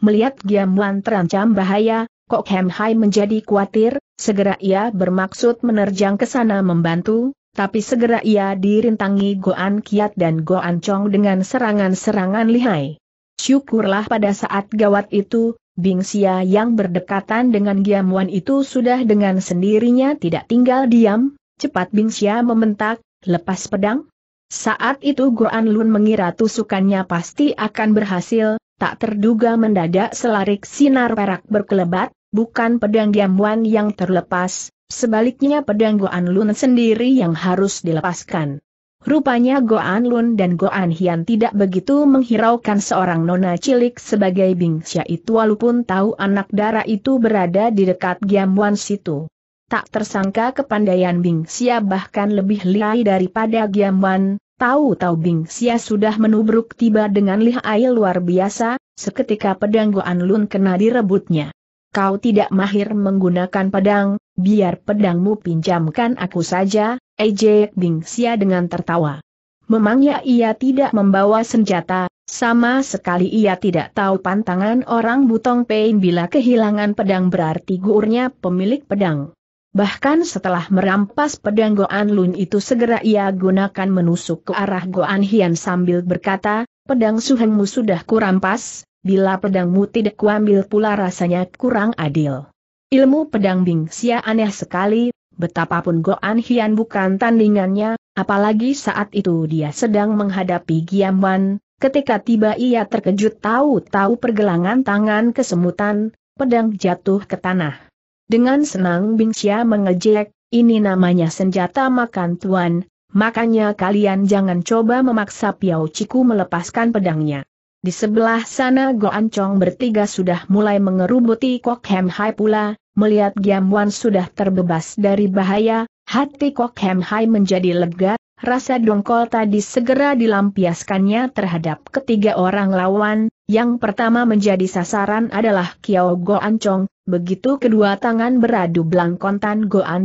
Melihat Giam Wan terancam bahaya, Kok Hem Hai menjadi khawatir, segera ia bermaksud menerjang ke sana membantu, tapi segera ia dirintangi Goan Kiat dan Goan Chong dengan serangan-serangan lihai. Syukurlah pada saat gawat itu, Xia yang berdekatan dengan Giamuan itu sudah dengan sendirinya tidak tinggal diam, cepat Xia mementak, lepas pedang. Saat itu Guan Lun mengira tusukannya pasti akan berhasil, tak terduga mendadak selarik sinar perak berkelebat, bukan pedang Giamuan yang terlepas, sebaliknya pedang Guan Lun sendiri yang harus dilepaskan. Rupanya Goan Lun dan Goan Hian tidak begitu menghiraukan seorang nona cilik sebagai Bing Xia itu walaupun tahu anak dara itu berada di dekat Giamwan situ. Tak tersangka kepandaian Bing Xia bahkan lebih lihai daripada Giamwan, tahu-tahu Bing Xia sudah menubruk tiba dengan lihai luar biasa, seketika pedang Goan Lun kena direbutnya kau tidak mahir menggunakan pedang, biar pedangmu pinjamkan aku saja, ejek xia dengan tertawa. Memangnya ia tidak membawa senjata, sama sekali ia tidak tahu pantangan orang Butong Pain bila kehilangan pedang berarti guurnya pemilik pedang. Bahkan setelah merampas pedang Goan Lun itu segera ia gunakan menusuk ke arah Goan Hian sambil berkata, pedang suhengmu sudah kurampas, bila pedangmu tidak kuambil pula rasanya kurang adil. Ilmu pedang Bing Xia aneh sekali, betapapun Goan Hian bukan tandingannya, apalagi saat itu dia sedang menghadapi Giam Wan. ketika tiba ia terkejut tahu-tahu pergelangan tangan kesemutan, pedang jatuh ke tanah. Dengan senang Bing Xia mengejek, ini namanya senjata makan tuan, makanya kalian jangan coba memaksa Piao Ciku melepaskan pedangnya. Di sebelah sana An Chong bertiga sudah mulai mengerubuti Kok Hem Hai pula, melihat Giam Wan sudah terbebas dari bahaya, hati Kok Hem Hai menjadi lega, rasa dongkol tadi segera dilampiaskannya terhadap ketiga orang lawan, yang pertama menjadi sasaran adalah Kiao An Chong. begitu kedua tangan beradu An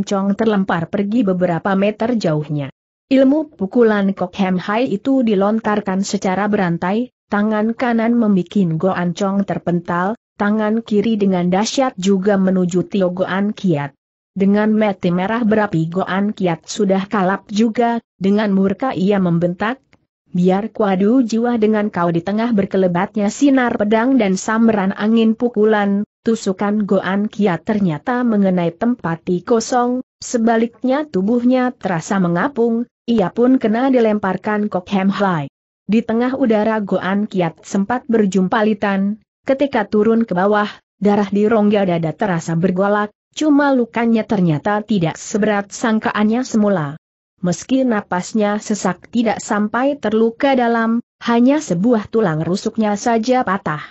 Chong terlempar pergi beberapa meter jauhnya. Ilmu pukulan Kok Hem Hai itu dilontarkan secara berantai, tangan kanan membikin Goancong terpental, tangan kiri dengan dahsyat juga menuju Tio Goan Kiat. Dengan mati merah berapi Goan Kiat sudah kalap juga, dengan murka ia membentak, Biar kuadu jiwa dengan kau di tengah berkelebatnya sinar pedang dan samaran angin pukulan, tusukan Goan Kiat ternyata mengenai tempat di kosong, sebaliknya tubuhnya terasa mengapung, ia pun kena dilemparkan Kok Hem Hai. Di tengah udara Goan Kiat sempat berjumpa Litan, ketika turun ke bawah, darah di rongga dada terasa bergolak, cuma lukanya ternyata tidak seberat sangkaannya semula. Meski napasnya sesak tidak sampai terluka dalam, hanya sebuah tulang rusuknya saja patah.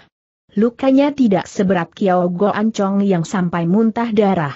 Lukanya tidak seberat Kiao Goan Chong yang sampai muntah darah.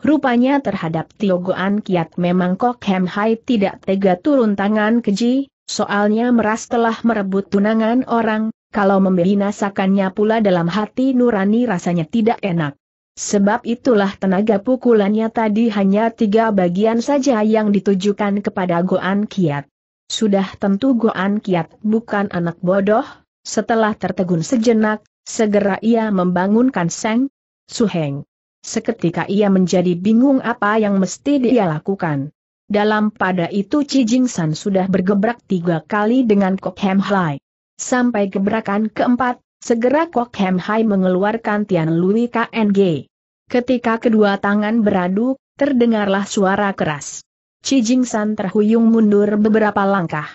Rupanya terhadap Tio Goan Kiat memang Kok Hem Hai tidak tega turun tangan keji, Soalnya Meras telah merebut tunangan orang, kalau membinasakannya pula dalam hati nurani rasanya tidak enak. Sebab itulah tenaga pukulannya tadi hanya tiga bagian saja yang ditujukan kepada Goan Kiat. Sudah tentu Goan Kiat bukan anak bodoh, setelah tertegun sejenak, segera ia membangunkan Seng Suheng. Seketika ia menjadi bingung apa yang mesti dia lakukan. Dalam pada itu Chi Jing San sudah bergebrak tiga kali dengan Kok Hem Hai. Sampai gebrakan keempat, segera Kok Hem Hai mengeluarkan Tian Lui KNG. Ketika kedua tangan beradu, terdengarlah suara keras. Chi Jing San terhuyung mundur beberapa langkah.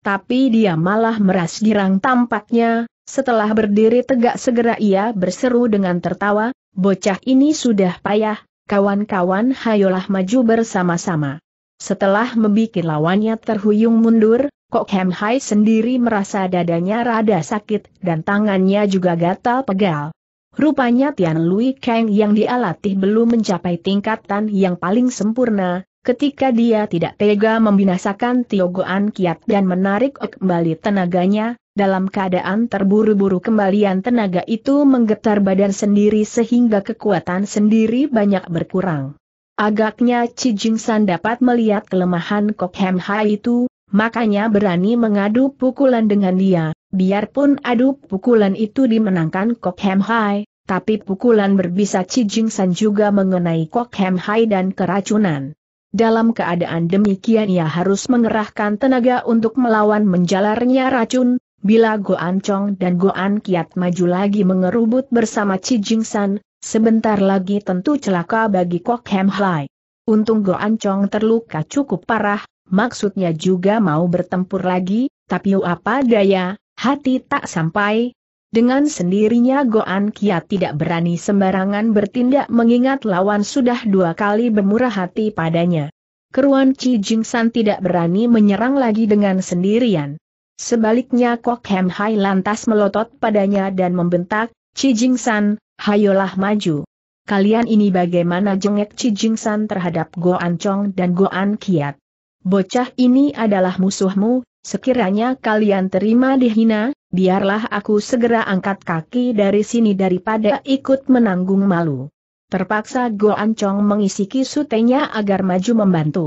Tapi dia malah meras girang tampaknya, setelah berdiri tegak segera ia berseru dengan tertawa, bocah ini sudah payah, kawan-kawan hayolah maju bersama-sama. Setelah membuat lawannya terhuyung mundur, Kok Hem Hai sendiri merasa dadanya rada sakit dan tangannya juga gatal-pegal. Rupanya Tian Lui Kang yang dialatih belum mencapai tingkatan yang paling sempurna, ketika dia tidak tega membinasakan Tiogoan Kiat dan menarik kembali tenaganya, dalam keadaan terburu-buru kembalian tenaga itu menggetar badan sendiri sehingga kekuatan sendiri banyak berkurang. Agaknya Chi San dapat melihat kelemahan Kok Hem Hai itu, makanya berani mengadu pukulan dengan dia, biarpun adu pukulan itu dimenangkan Kok Hem Hai, tapi pukulan berbisa Chi San juga mengenai Kok Hem Hai dan keracunan. Dalam keadaan demikian ia harus mengerahkan tenaga untuk melawan menjalarnya racun, bila Goan Chong dan Goan Kiat maju lagi mengerubut bersama Chi San, Sebentar lagi tentu celaka bagi Kok Hem Hai. Untung Go Ancong terluka cukup parah, maksudnya juga mau bertempur lagi, tapi apa daya, hati tak sampai. Dengan sendirinya Goan Kia tidak berani sembarangan bertindak mengingat lawan sudah dua kali bermurah hati padanya. Keruan Chi Jing San tidak berani menyerang lagi dengan sendirian. Sebaliknya Kok Hem Hai lantas melotot padanya dan membentak, Chi Jing San, Hayolah maju. Kalian ini bagaimana jengek Cijingsan terhadap Goan Chong dan Goan Kiat? Bocah ini adalah musuhmu, sekiranya kalian terima dihina, biarlah aku segera angkat kaki dari sini daripada ikut menanggung malu. Terpaksa Goan Chong mengisiki sutenya agar maju membantu.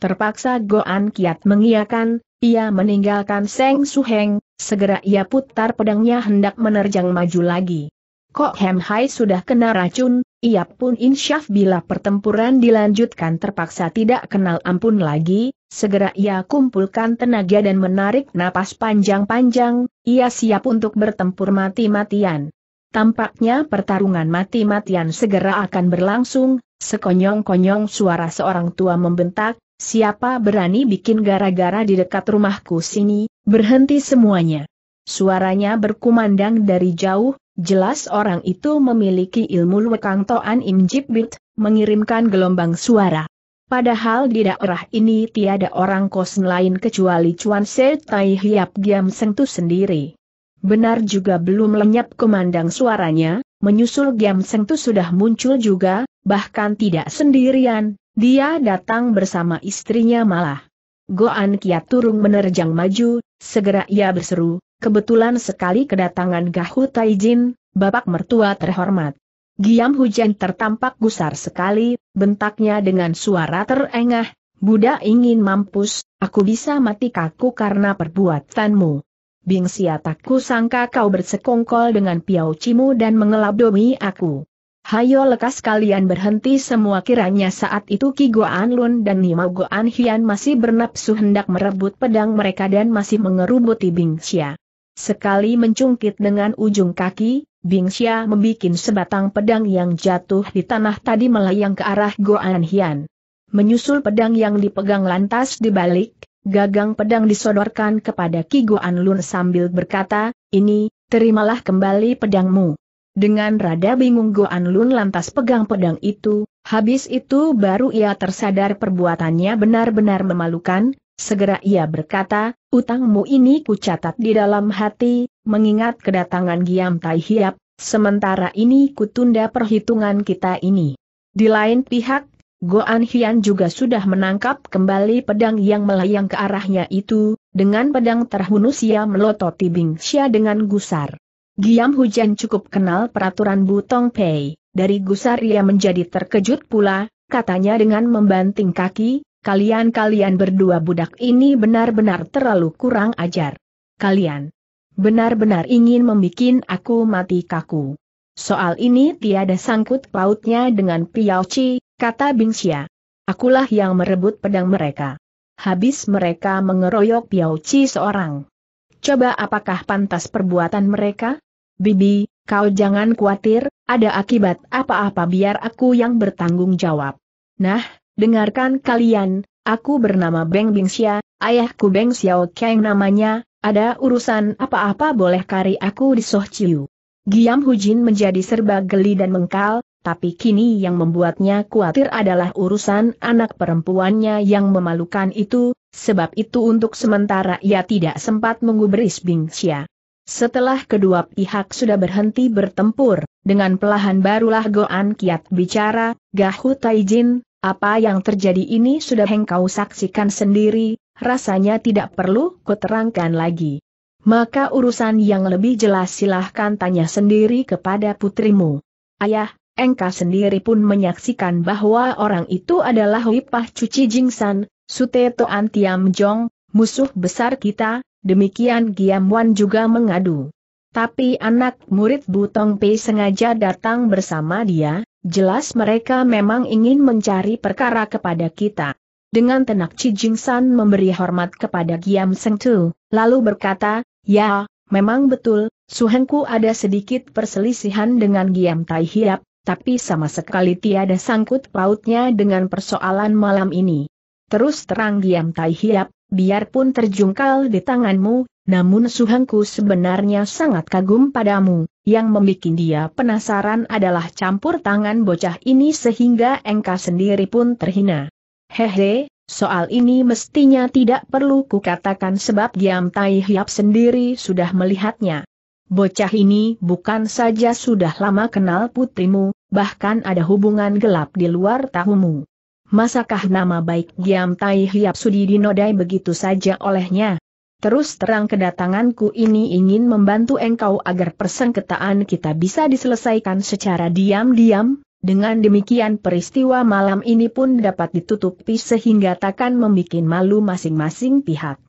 Terpaksa Goan Kiat mengiakan, ia meninggalkan Seng Suheng, segera ia putar pedangnya hendak menerjang maju lagi. Kok Hem Hai sudah kena racun, ia pun insyaf bila pertempuran dilanjutkan terpaksa tidak kenal ampun lagi, segera ia kumpulkan tenaga dan menarik napas panjang-panjang, ia siap untuk bertempur mati-matian. Tampaknya pertarungan mati-matian segera akan berlangsung, sekonyong-konyong suara seorang tua membentak, siapa berani bikin gara-gara di dekat rumahku sini, berhenti semuanya. Suaranya berkumandang dari jauh, Jelas orang itu memiliki ilmu lekang Toan imjibit, mengirimkan gelombang suara. Padahal di daerah ini tiada orang kos lain kecuali Chuan Se Tai Hiap Giam itu sendiri. Benar juga belum lenyap kemandang suaranya, menyusul Giam itu sudah muncul juga, bahkan tidak sendirian, dia datang bersama istrinya malah. Goan Kiat turun menerjang maju, segera ia berseru, Kebetulan sekali kedatangan Gahu Taijin, bapak mertua terhormat. Giam hujan tertampak gusar sekali, bentaknya dengan suara terengah, Buddha ingin mampus, aku bisa mati kaku karena perbuatanmu. Bing siataku sangka kau bersekongkol dengan piau cimu dan mengelabdomi aku. Hayo lekas kalian berhenti semua kiranya saat itu Ki Goan Lun dan Nima Goan Hian masih bernapsu hendak merebut pedang mereka dan masih mengerubuti Xia. Sekali mencungkit dengan ujung kaki, Bingxia membuat sebatang pedang yang jatuh di tanah tadi melayang ke arah Goan Hian. Menyusul pedang yang dipegang lantas dibalik, gagang pedang disodorkan kepada Ki Goan Lun sambil berkata, ini, terimalah kembali pedangmu. Dengan rada bingung Goan Lun lantas pegang pedang itu, habis itu baru ia tersadar perbuatannya benar-benar memalukan, Segera ia berkata, utangmu ini ku catat di dalam hati, mengingat kedatangan Giam Tai Hiap, sementara ini kutunda perhitungan kita ini. Di lain pihak, Goan Hian juga sudah menangkap kembali pedang yang melayang ke arahnya itu, dengan pedang terhunus ia melototi Bing Xia dengan gusar. Giam Hujan cukup kenal peraturan Butong Pei, dari gusar ia menjadi terkejut pula, katanya dengan membanting kaki, Kalian-kalian berdua budak ini benar-benar terlalu kurang ajar. Kalian benar-benar ingin membuat aku mati kaku. Soal ini tiada sangkut pautnya dengan Piao Chi, kata Bingxia. Akulah yang merebut pedang mereka. Habis mereka mengeroyok Piao Chi seorang. Coba apakah pantas perbuatan mereka? Bibi, kau jangan khawatir, ada akibat apa-apa biar aku yang bertanggung jawab. Nah, Dengarkan kalian, aku bernama Beng Bingxia, ayahku Beng Xiao Kang namanya, ada urusan apa-apa boleh kari aku di Soh Chiu. Giam Hujin menjadi serba geli dan mengkal, tapi kini yang membuatnya khawatir adalah urusan anak perempuannya yang memalukan itu, sebab itu untuk sementara ia tidak sempat mengubris Bingxia. Setelah kedua pihak sudah berhenti bertempur, dengan pelahan barulah Goan Kiat bicara, Gahu Taijin, apa yang terjadi ini sudah engkau saksikan sendiri, rasanya tidak perlu kuterangkan lagi. Maka urusan yang lebih jelas silahkan tanya sendiri kepada putrimu. Ayah, engkau sendiri pun menyaksikan bahwa orang itu adalah Wipah Cuci Jingsan, Suteto Antiam Jong, musuh besar kita, demikian Giam Wan juga mengadu. Tapi anak murid Butong Pei sengaja datang bersama dia, jelas mereka memang ingin mencari perkara kepada kita. Dengan tenak Ci San memberi hormat kepada Giam Seng Tu, lalu berkata, Ya, memang betul, Suhengku ada sedikit perselisihan dengan Giam Tai Hiap, tapi sama sekali tiada sangkut pautnya dengan persoalan malam ini. Terus terang diam Tai Hiap, biarpun terjungkal di tanganmu, namun suhanku sebenarnya sangat kagum padamu, yang membuat dia penasaran adalah campur tangan bocah ini sehingga engkau sendiri pun terhina. Hehe, soal ini mestinya tidak perlu kukatakan sebab Diam Tai Hiap sendiri sudah melihatnya. Bocah ini bukan saja sudah lama kenal putrimu, bahkan ada hubungan gelap di luar tahumu. Masakah nama baik Giam Tai Hiap Sudi dinodai begitu saja olehnya? Terus terang kedatanganku ini ingin membantu engkau agar persengketaan kita bisa diselesaikan secara diam-diam, dengan demikian peristiwa malam ini pun dapat ditutupi sehingga takkan membuat malu masing-masing pihak.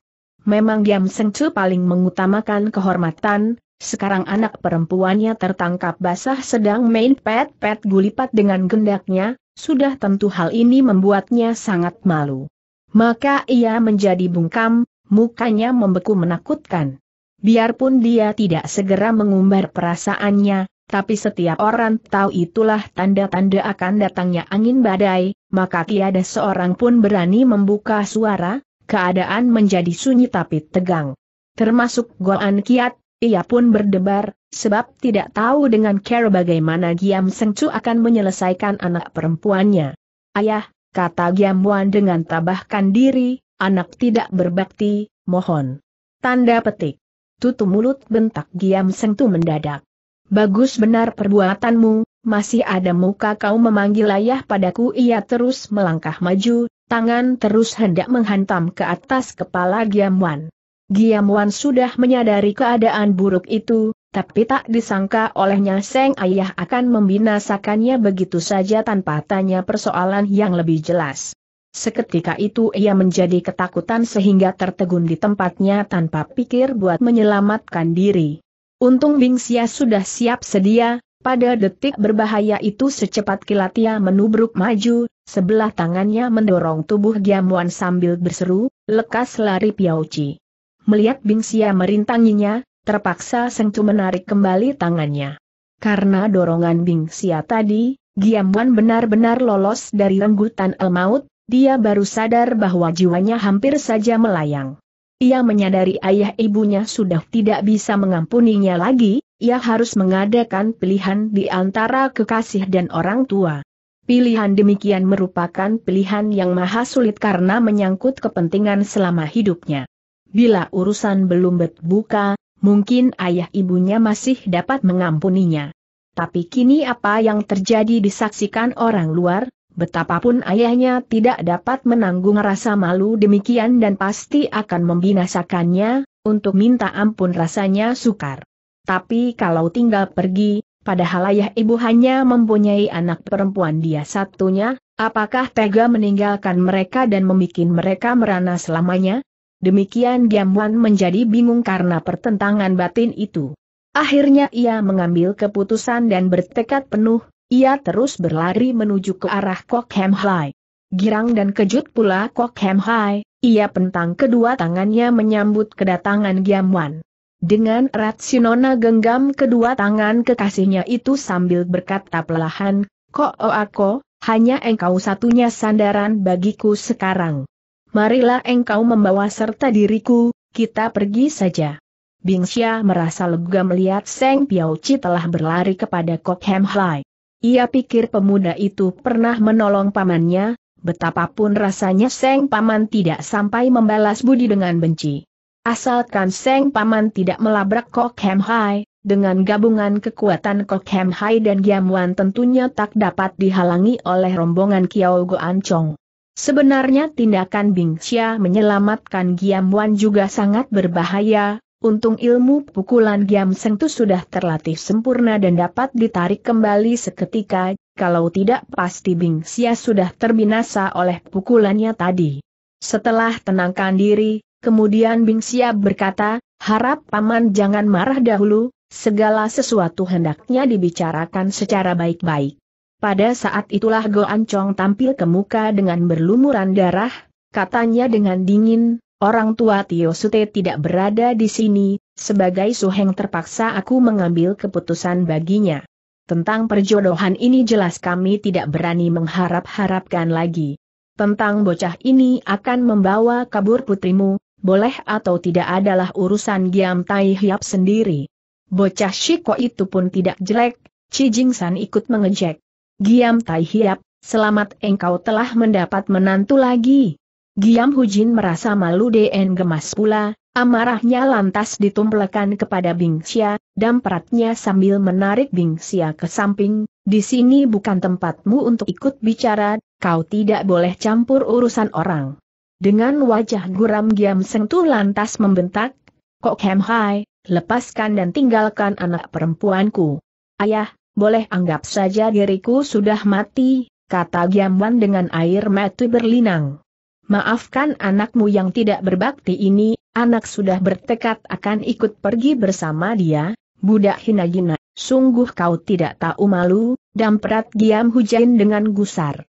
Memang Giam Sengcu paling mengutamakan kehormatan, sekarang anak perempuannya tertangkap basah sedang main pet-pet gulipat dengan gendaknya, sudah tentu hal ini membuatnya sangat malu. Maka ia menjadi bungkam, mukanya membeku menakutkan. Biarpun dia tidak segera mengumbar perasaannya, tapi setiap orang tahu itulah tanda-tanda akan datangnya angin badai, maka tiada seorang pun berani membuka suara, keadaan menjadi sunyi tapi tegang. Termasuk Goan Kiat, ia pun berdebar, Sebab tidak tahu dengan care bagaimana Giam Sengcu akan menyelesaikan anak perempuannya. Ayah, kata Giam Wan dengan tabahkan diri, anak tidak berbakti, mohon. Tanda petik. Tutup mulut bentak Giam Chu mendadak. Bagus benar perbuatanmu, masih ada muka kau memanggil ayah padaku ia terus melangkah maju, tangan terus hendak menghantam ke atas kepala Giam Wan. Giam Wan sudah menyadari keadaan buruk itu, tapi tak disangka olehnya Seng Ayah akan membinasakannya begitu saja tanpa tanya persoalan yang lebih jelas. Seketika itu ia menjadi ketakutan sehingga tertegun di tempatnya tanpa pikir buat menyelamatkan diri. Untung Bingsia sudah siap sedia, pada detik berbahaya itu secepat kilat ia menubruk maju, sebelah tangannya mendorong tubuh Giamuan sambil berseru, lekas lari Piauci. Melihat Bingsia merintanginya, Terpaksa Sengcu menarik kembali tangannya. Karena dorongan Bing Sia tadi, Wan benar-benar lolos dari renggutan El Maut, dia baru sadar bahwa jiwanya hampir saja melayang. Ia menyadari ayah ibunya sudah tidak bisa mengampuninya lagi, ia harus mengadakan pilihan di antara kekasih dan orang tua. Pilihan demikian merupakan pilihan yang maha sulit karena menyangkut kepentingan selama hidupnya. Bila urusan belum berbuka, mungkin ayah ibunya masih dapat mengampuninya. Tapi kini apa yang terjadi disaksikan orang luar, betapapun ayahnya tidak dapat menanggung rasa malu demikian dan pasti akan membinasakannya, untuk minta ampun rasanya sukar. Tapi kalau tinggal pergi, padahal ayah ibu hanya mempunyai anak perempuan dia satunya, apakah tega meninggalkan mereka dan membuat mereka merana selamanya? Demikian Giamwan menjadi bingung karena pertentangan batin itu. Akhirnya ia mengambil keputusan dan bertekad penuh, ia terus berlari menuju ke arah Kok Hem Hai. Girang dan kejut pula Kok Hem Hai, ia pentang kedua tangannya menyambut kedatangan Giamwan. Dengan erat Sinona genggam kedua tangan kekasihnya itu sambil berkata perlahan, Kok oh, aku ah, hanya engkau satunya sandaran bagiku sekarang marilah engkau membawa serta diriku, kita pergi saja. Bingxia merasa lega melihat Seng Chi telah berlari kepada Kok Hem Hai. Ia pikir pemuda itu pernah menolong pamannya, betapapun rasanya Seng Paman tidak sampai membalas budi dengan benci. Asalkan Seng Paman tidak melabrak Kok Hem Hai, dengan gabungan kekuatan Kok Hem Hai dan Giam Wan tentunya tak dapat dihalangi oleh rombongan Kiao Goan Chong. Sebenarnya tindakan Bing Xia menyelamatkan Giam Wan juga sangat berbahaya, untung ilmu pukulan Giam Seng itu sudah terlatih sempurna dan dapat ditarik kembali seketika, kalau tidak pasti Bing Xia sudah terbinasa oleh pukulannya tadi. Setelah tenangkan diri, kemudian Bing Xia berkata, harap paman jangan marah dahulu, segala sesuatu hendaknya dibicarakan secara baik-baik. Pada saat itulah Goan Chong tampil ke muka dengan berlumuran darah, katanya dengan dingin, orang tua Tio Sute tidak berada di sini, sebagai suheng terpaksa aku mengambil keputusan baginya. Tentang perjodohan ini jelas kami tidak berani mengharap-harapkan lagi. Tentang bocah ini akan membawa kabur putrimu, boleh atau tidak adalah urusan Giam Tai Hiap sendiri. Bocah Shiko itu pun tidak jelek, Cijingsan San ikut mengejek. Giam Tai Hiap, selamat engkau telah mendapat menantu lagi. Giam Hujin merasa malu dan gemas pula, amarahnya lantas ditumplekan kepada Bing Xia, dan peratnya sambil menarik Bing Xia ke samping, di sini bukan tempatmu untuk ikut bicara, kau tidak boleh campur urusan orang. Dengan wajah guram Giam Sengtu lantas membentak, Kok Hem Hai, lepaskan dan tinggalkan anak perempuanku. Ayah, boleh anggap saja diriku sudah mati, kata Giamwan dengan air mata berlinang. Maafkan anakmu yang tidak berbakti ini, anak sudah bertekad akan ikut pergi bersama dia, budak hina Hinagina, sungguh kau tidak tahu malu, damprat Giam Hujain dengan gusar.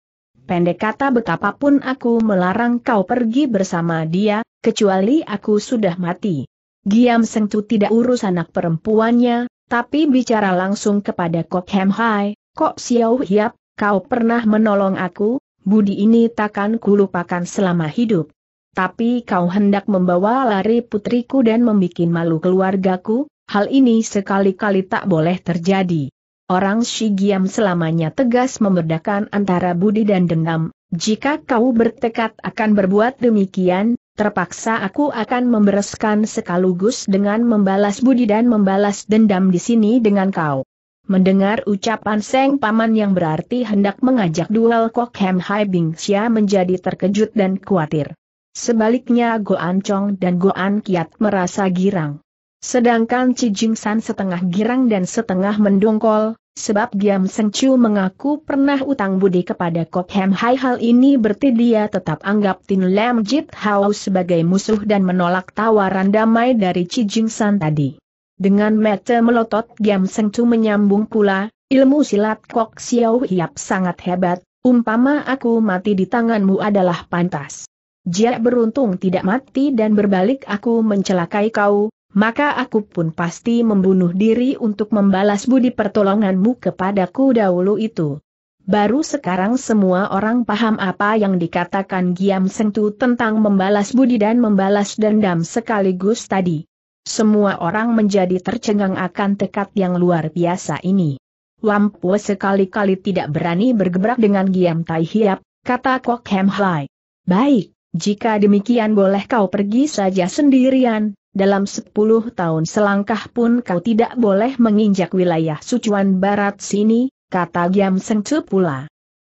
Pendek kata betapapun aku melarang kau pergi bersama dia, kecuali aku sudah mati. Giam Sengcu tidak urus anak perempuannya, tapi bicara langsung kepada Kok Hem Hai, Kok Xiao Hiap, kau pernah menolong aku, budi ini takkan kulupakan selama hidup. Tapi kau hendak membawa lari putriku dan membuat malu keluargaku, hal ini sekali-kali tak boleh terjadi. Orang Shigiam selamanya tegas membedakan antara budi dan dendam, jika kau bertekad akan berbuat demikian, terpaksa aku akan membereskan sekaligus dengan membalas budi dan membalas dendam di sini dengan kau. Mendengar ucapan Seng Paman yang berarti hendak mengajak duel Kok Hem Hai Bing Xia menjadi terkejut dan khawatir. Sebaliknya An Chong dan An Kiat merasa girang. Sedangkan Ci Jing San setengah girang dan setengah mendongkol, Sebab Giam Seng Chu mengaku pernah utang budi kepada Kok Hem Hai hal ini berarti dia tetap anggap Tin Lam Jit Hao sebagai musuh dan menolak tawaran damai dari Chi Jing San tadi. Dengan mata melotot Giam Seng Chu menyambung pula, ilmu silat Kok Xiao Hiap sangat hebat, umpama aku mati di tanganmu adalah pantas. Jia beruntung tidak mati dan berbalik aku mencelakai kau, maka aku pun pasti membunuh diri untuk membalas budi pertolonganmu kepadaku dahulu itu. Baru sekarang semua orang paham apa yang dikatakan Giam Sengtu tentang membalas budi dan membalas dendam sekaligus tadi. Semua orang menjadi tercengang akan tekad yang luar biasa ini. Wampu sekali-kali tidak berani bergebrak dengan Giam Tai Hiap, kata Kok Hem Hai. Baik, jika demikian boleh kau pergi saja sendirian, dalam sepuluh tahun selangkah pun kau tidak boleh menginjak wilayah Sucuan Barat sini, kata Giam Sengcu pula.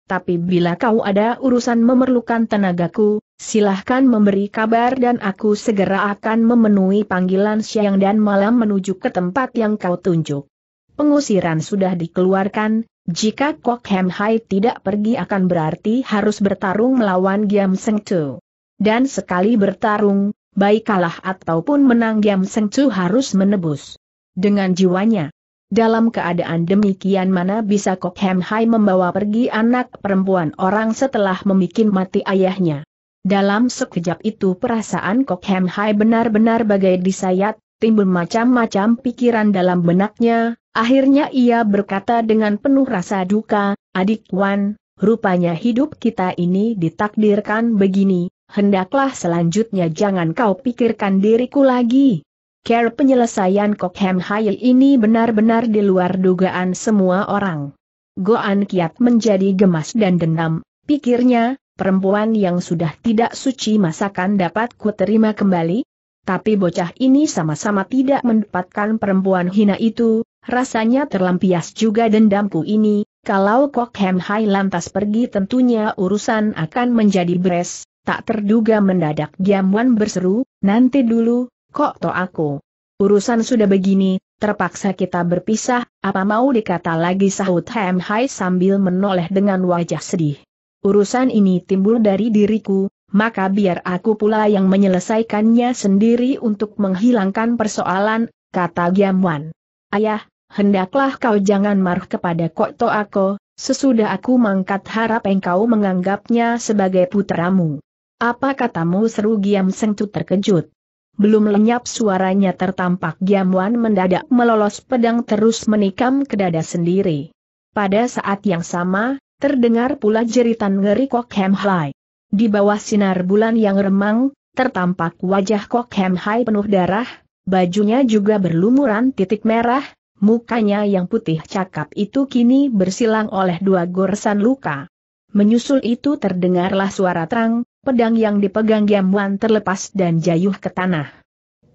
Tapi bila kau ada urusan memerlukan tenagaku, silahkan memberi kabar dan aku segera akan memenuhi panggilan siang dan malam menuju ke tempat yang kau tunjuk. Pengusiran sudah dikeluarkan, jika Kok Hem Hai tidak pergi akan berarti harus bertarung melawan Giam Sengcu. Dan sekali bertarung, baik kalah ataupun menang Giam Seng Chu harus menebus. Dengan jiwanya. Dalam keadaan demikian mana bisa Kok Hem Hai membawa pergi anak perempuan orang setelah membuat mati ayahnya. Dalam sekejap itu perasaan Kok Hem Hai benar-benar bagai disayat, timbul macam-macam pikiran dalam benaknya, akhirnya ia berkata dengan penuh rasa duka, adik Wan, rupanya hidup kita ini ditakdirkan begini, hendaklah selanjutnya jangan kau pikirkan diriku lagi. Care penyelesaian Hem Hai ini benar-benar di luar dugaan semua orang. Goan Kiat menjadi gemas dan dendam, pikirnya, perempuan yang sudah tidak suci masakan dapat ku terima kembali? Tapi bocah ini sama-sama tidak mendapatkan perempuan hina itu, rasanya terlampias juga dendamku ini, kalau Hem Hai lantas pergi tentunya urusan akan menjadi beres, Tak terduga mendadak Giamwan berseru, nanti dulu, kok to aku. Urusan sudah begini, terpaksa kita berpisah, apa mau dikata lagi sahut Hem Hai sambil menoleh dengan wajah sedih. Urusan ini timbul dari diriku, maka biar aku pula yang menyelesaikannya sendiri untuk menghilangkan persoalan, kata Giamwan. Ayah, hendaklah kau jangan marah kepada kok to aku, sesudah aku mangkat harap engkau menganggapnya sebagai putramu. Apa katamu seru Giam Sengcu terkejut. Belum lenyap suaranya tertampak Giam Wan mendadak melolos pedang terus menikam ke dada sendiri. Pada saat yang sama, terdengar pula jeritan ngeri Kok Hem Hai. Di bawah sinar bulan yang remang, tertampak wajah Kok Hem Hai penuh darah, bajunya juga berlumuran titik merah, mukanya yang putih cakap itu kini bersilang oleh dua goresan luka. Menyusul itu terdengarlah suara terang, pedang yang dipegang Giamwan terlepas dan jayuh ke tanah.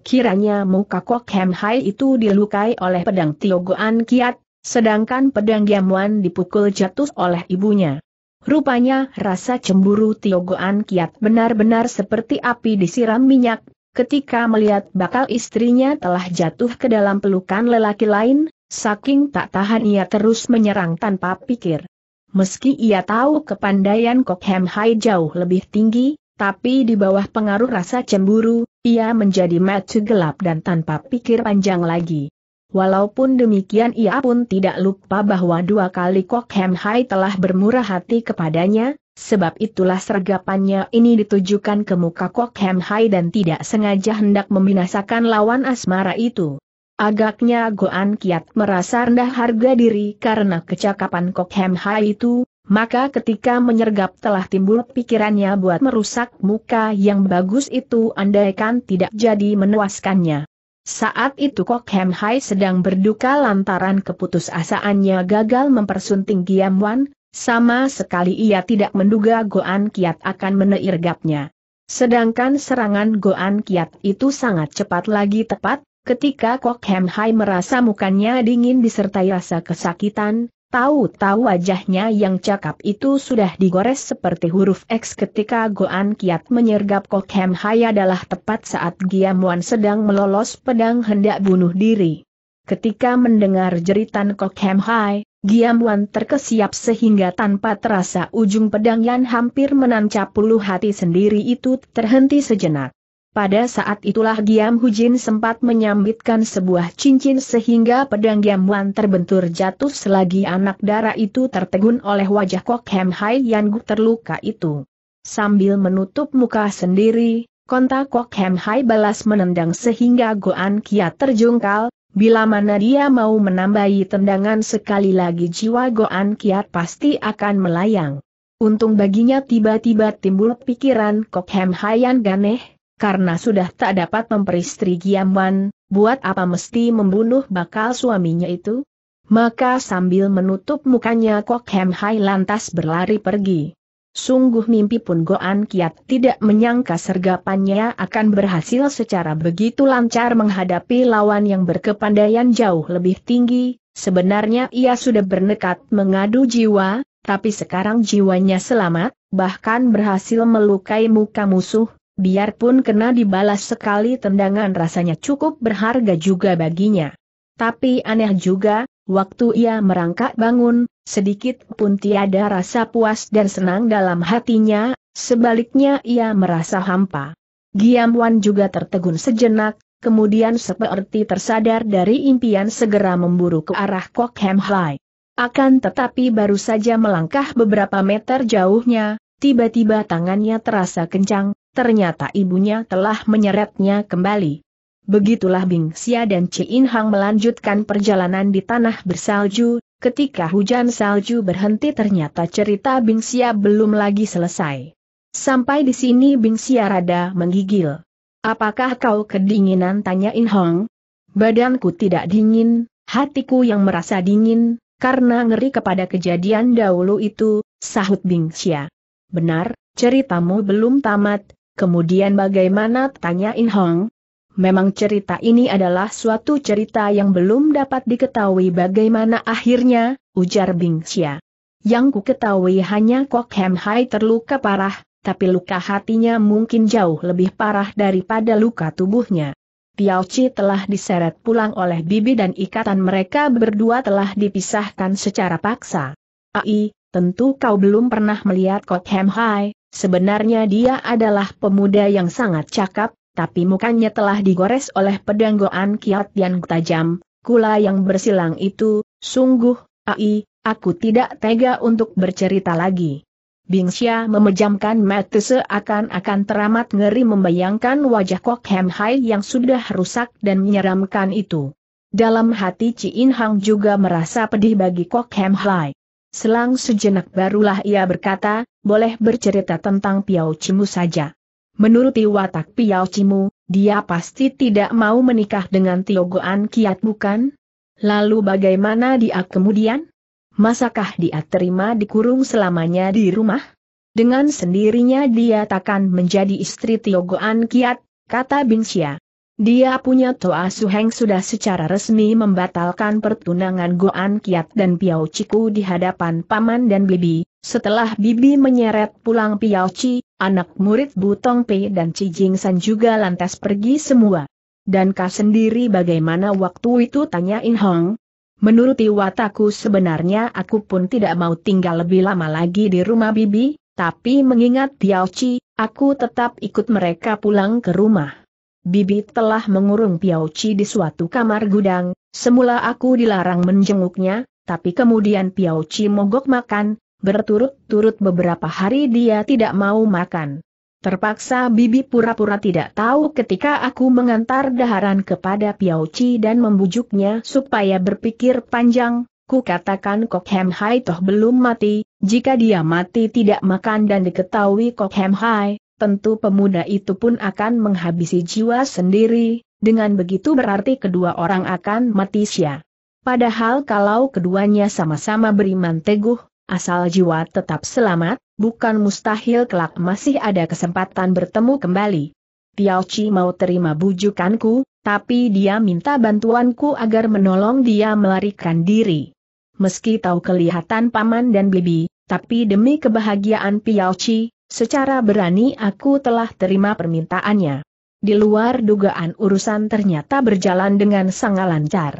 Kiranya muka Kok Hem Hai itu dilukai oleh pedang Tiogoan Kiat, sedangkan pedang Giamwan dipukul jatuh oleh ibunya. Rupanya rasa cemburu Tiogoan Kiat benar-benar seperti api disiram minyak, ketika melihat bakal istrinya telah jatuh ke dalam pelukan lelaki lain, saking tak tahan ia terus menyerang tanpa pikir. Meski ia tahu kepandaian Kok Hem Hai jauh lebih tinggi, tapi di bawah pengaruh rasa cemburu, ia menjadi mata gelap dan tanpa pikir panjang lagi. Walaupun demikian ia pun tidak lupa bahwa dua kali Kok Hem Hai telah bermurah hati kepadanya, sebab itulah sergapannya ini ditujukan ke muka Kok Hem Hai dan tidak sengaja hendak membinasakan lawan asmara itu. Agaknya Goan Kiat merasa rendah harga diri karena kecakapan Kok Hem Hai itu, maka ketika menyergap telah timbul pikirannya buat merusak muka yang bagus itu andaikan tidak jadi menewaskannya. Saat itu Kok Hem Hai sedang berduka lantaran keputusasaannya gagal mempersunting Giam Wan, sama sekali ia tidak menduga Goan Kiat akan menergapnya. Sedangkan serangan Goan Kiat itu sangat cepat lagi tepat, Ketika Kok Hem Hai merasa mukanya dingin disertai rasa kesakitan, tahu-tahu wajahnya yang cakap itu sudah digores seperti huruf X ketika Goan Kiat menyergap Kok Hem Hai adalah tepat saat Giam Wan sedang melolos pedang hendak bunuh diri. Ketika mendengar jeritan Kok Hem Hai, Wan terkesiap sehingga tanpa terasa ujung pedang yang hampir menancap puluh hati sendiri itu terhenti sejenak. Pada saat itulah Giam Hujin sempat menyambitkan sebuah cincin sehingga pedang Giam Wan terbentur jatuh selagi anak darah itu tertegun oleh wajah Kok Hem Hai yang terluka itu. Sambil menutup muka sendiri, kontak Kok Hem Hai balas menendang sehingga Goan Kia terjungkal, bila mana dia mau menambahi tendangan sekali lagi jiwa Goan Kia pasti akan melayang. Untung baginya tiba-tiba timbul pikiran Kok Hem Hai yang ganeh, karena sudah tak dapat memperistri Giamwan, buat apa mesti membunuh bakal suaminya itu? Maka sambil menutup mukanya Kok Hem Hai lantas berlari pergi. Sungguh mimpi pun Goan Kiat tidak menyangka sergapannya akan berhasil secara begitu lancar menghadapi lawan yang berkepandaian jauh lebih tinggi, sebenarnya ia sudah bernekat mengadu jiwa, tapi sekarang jiwanya selamat, bahkan berhasil melukai muka musuh, biarpun kena dibalas sekali tendangan rasanya cukup berharga juga baginya. Tapi aneh juga, waktu ia merangkak bangun, sedikit pun tiada rasa puas dan senang dalam hatinya, sebaliknya ia merasa hampa. Giamwan juga tertegun sejenak, kemudian seperti tersadar dari impian segera memburu ke arah Kok Hem Hai. Akan tetapi baru saja melangkah beberapa meter jauhnya, tiba-tiba tangannya terasa kencang, ternyata ibunya telah menyeretnya kembali. Begitulah Bing Xia dan In Hang melanjutkan perjalanan di tanah bersalju, ketika hujan salju berhenti ternyata cerita Bing Xia belum lagi selesai. Sampai di sini Bing Xia rada menggigil. Apakah kau kedinginan tanya In Hong? Badanku tidak dingin, hatiku yang merasa dingin, karena ngeri kepada kejadian dahulu itu, sahut Bing Xia. Benar, ceritamu belum tamat, Kemudian bagaimana tanya In Hong? Memang cerita ini adalah suatu cerita yang belum dapat diketahui bagaimana akhirnya, ujar Bing Xia. Yang ku ketahui hanya Kok Hem Hai terluka parah, tapi luka hatinya mungkin jauh lebih parah daripada luka tubuhnya. Piao Chi telah diseret pulang oleh Bibi dan ikatan mereka berdua telah dipisahkan secara paksa. Ai, tentu kau belum pernah melihat Kok Hem Hai, Sebenarnya dia adalah pemuda yang sangat cakap, tapi mukanya telah digores oleh pedang Goan Kiat yang tajam, kula yang bersilang itu, sungguh, ai, aku tidak tega untuk bercerita lagi. Bingxia memejamkan mata seakan-akan teramat ngeri membayangkan wajah Kok Hem Hai yang sudah rusak dan menyeramkan itu. Dalam hati In Hang juga merasa pedih bagi Kok Hem Hai. Selang sejenak barulah ia berkata, boleh bercerita tentang Piao Cimu saja. Menuruti watak Piao Cimu, dia pasti tidak mau menikah dengan Tiogoan Kiat bukan? Lalu bagaimana dia kemudian? Masakah dia terima dikurung selamanya di rumah? Dengan sendirinya dia takkan menjadi istri Tiogoan Kiat, kata Bin Binsia. Dia punya Toa Suheng sudah secara resmi membatalkan pertunangan Goan Kiat dan Piao Ciku di hadapan paman dan bibi, setelah bibi menyeret pulang Piao Ci, anak murid Butong Pei dan Chi Jing San juga lantas pergi semua. Dan kau sendiri bagaimana waktu itu tanya In Hong? Menuruti wataku sebenarnya aku pun tidak mau tinggal lebih lama lagi di rumah bibi, tapi mengingat Piao Ci, aku tetap ikut mereka pulang ke rumah. Bibi telah mengurung Piao Chi di suatu kamar gudang, semula aku dilarang menjenguknya, tapi kemudian Piao Chi mogok makan, berturut-turut beberapa hari dia tidak mau makan. Terpaksa Bibi pura-pura tidak tahu ketika aku mengantar daharan kepada Piao Chi dan membujuknya supaya berpikir panjang, ku katakan Kok Hem Hai toh belum mati, jika dia mati tidak makan dan diketahui Kok Hem Hai, tentu pemuda itu pun akan menghabisi jiwa sendiri, dengan begitu berarti kedua orang akan mati sia. Padahal kalau keduanya sama-sama beriman teguh, asal jiwa tetap selamat, bukan mustahil kelak masih ada kesempatan bertemu kembali. Tiao Chi mau terima bujukanku, tapi dia minta bantuanku agar menolong dia melarikan diri. Meski tahu kelihatan paman dan bibi, tapi demi kebahagiaan Piao Chi, Secara berani aku telah terima permintaannya. Di luar dugaan urusan ternyata berjalan dengan sangat lancar.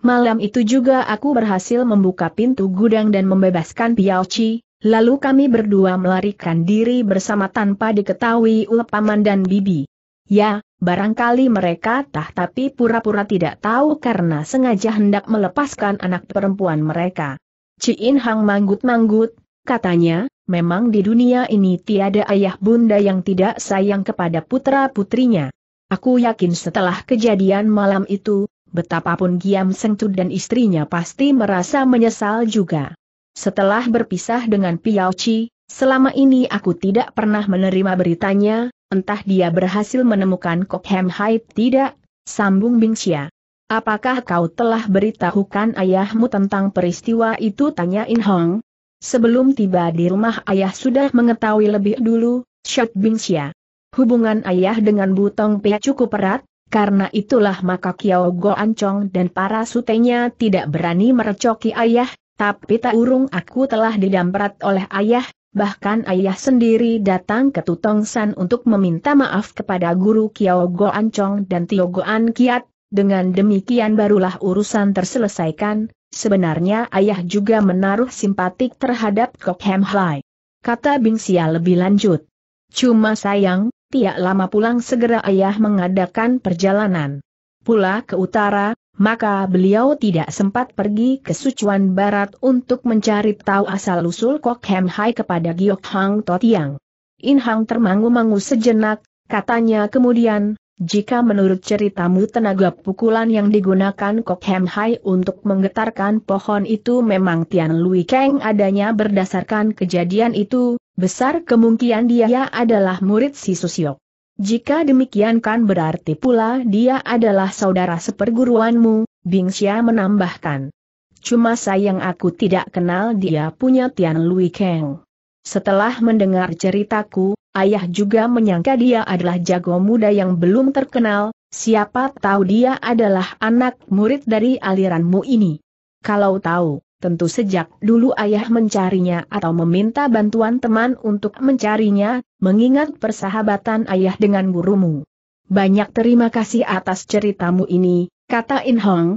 Malam itu juga aku berhasil membuka pintu gudang dan membebaskan Piao Chi, lalu kami berdua melarikan diri bersama tanpa diketahui Paman dan Bibi. Ya, barangkali mereka tah tapi pura-pura tidak tahu karena sengaja hendak melepaskan anak perempuan mereka. In Hang manggut-manggut, katanya, memang di dunia ini tiada ayah bunda yang tidak sayang kepada putra-putrinya. Aku yakin setelah kejadian malam itu, betapapun Giam Sengcut dan istrinya pasti merasa menyesal juga. Setelah berpisah dengan Piao Chi, selama ini aku tidak pernah menerima beritanya, entah dia berhasil menemukan Kok Hem Hai tidak, sambung Bing Xia. Apakah kau telah beritahukan ayahmu tentang peristiwa itu tanya In Hong? Sebelum tiba di rumah ayah sudah mengetahui lebih dulu, Bin Bingxia. Hubungan ayah dengan Butong Pia cukup erat, karena itulah maka Kiao Go Ancong dan para sutenya tidak berani merecoki ayah, tapi tak urung aku telah didamprat oleh ayah, bahkan ayah sendiri datang ke Tutong San untuk meminta maaf kepada guru Kiao Go Ancong dan Tio An Kiat, dengan demikian barulah urusan terselesaikan, Sebenarnya ayah juga menaruh simpatik terhadap Kok Hem Hai. Kata Bingsia lebih lanjut. Cuma sayang, tidak lama pulang segera ayah mengadakan perjalanan. Pula ke utara, maka beliau tidak sempat pergi ke Sucuan Barat untuk mencari tahu asal-usul Kok Hem Hai kepada Giok Hang Totiang. In Hang termangu-mangu sejenak, katanya kemudian, jika menurut ceritamu tenaga pukulan yang digunakan Kok Hem Hai untuk menggetarkan pohon itu memang Tian Lui Kang adanya berdasarkan kejadian itu, besar kemungkinan dia adalah murid si Susiok. Jika demikian kan berarti pula dia adalah saudara seperguruanmu, Bing Xia menambahkan. Cuma sayang aku tidak kenal dia punya Tian Lui Kang. Setelah mendengar ceritaku, ayah juga menyangka dia adalah jago muda yang belum terkenal, siapa tahu dia adalah anak murid dari aliranmu ini. Kalau tahu, tentu sejak dulu ayah mencarinya atau meminta bantuan teman untuk mencarinya, mengingat persahabatan ayah dengan gurumu. Banyak terima kasih atas ceritamu ini, kata In Hong.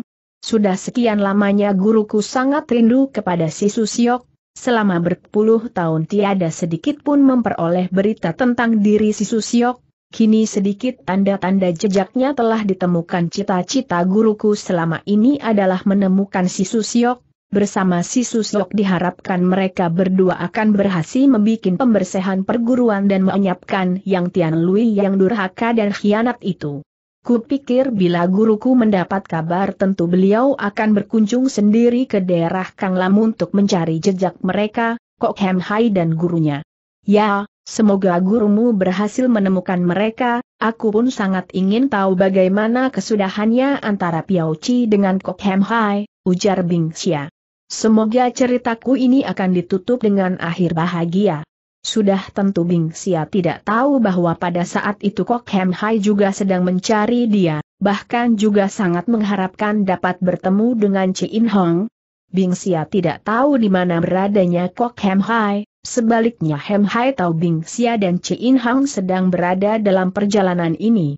Sudah sekian lamanya guruku sangat rindu kepada si Susiok, selama berpuluh tahun tiada sedikit pun memperoleh berita tentang diri si Susiok, kini sedikit tanda-tanda jejaknya telah ditemukan cita-cita guruku selama ini adalah menemukan si Susiok, bersama si Susiok diharapkan mereka berdua akan berhasil membuat pembersihan perguruan dan menyiapkan yang Tian Lui yang durhaka dan khianat itu. Kupikir bila guruku mendapat kabar tentu beliau akan berkunjung sendiri ke daerah Kang Lam untuk mencari jejak mereka, Kok Hem Hai dan gurunya. Ya, semoga gurumu berhasil menemukan mereka, aku pun sangat ingin tahu bagaimana kesudahannya antara Piao Chi dengan Kok Hem Hai, ujar Bing Xia. Semoga ceritaku ini akan ditutup dengan akhir bahagia. Sudah tentu Bing Xia tidak tahu bahwa pada saat itu Kok Hem Hai juga sedang mencari dia, bahkan juga sangat mengharapkan dapat bertemu dengan Chi In Hong. Bing Xia tidak tahu di mana beradanya Kok Hem Hai, sebaliknya Hem Hai tahu Bing Xia dan Chi In Hong sedang berada dalam perjalanan ini.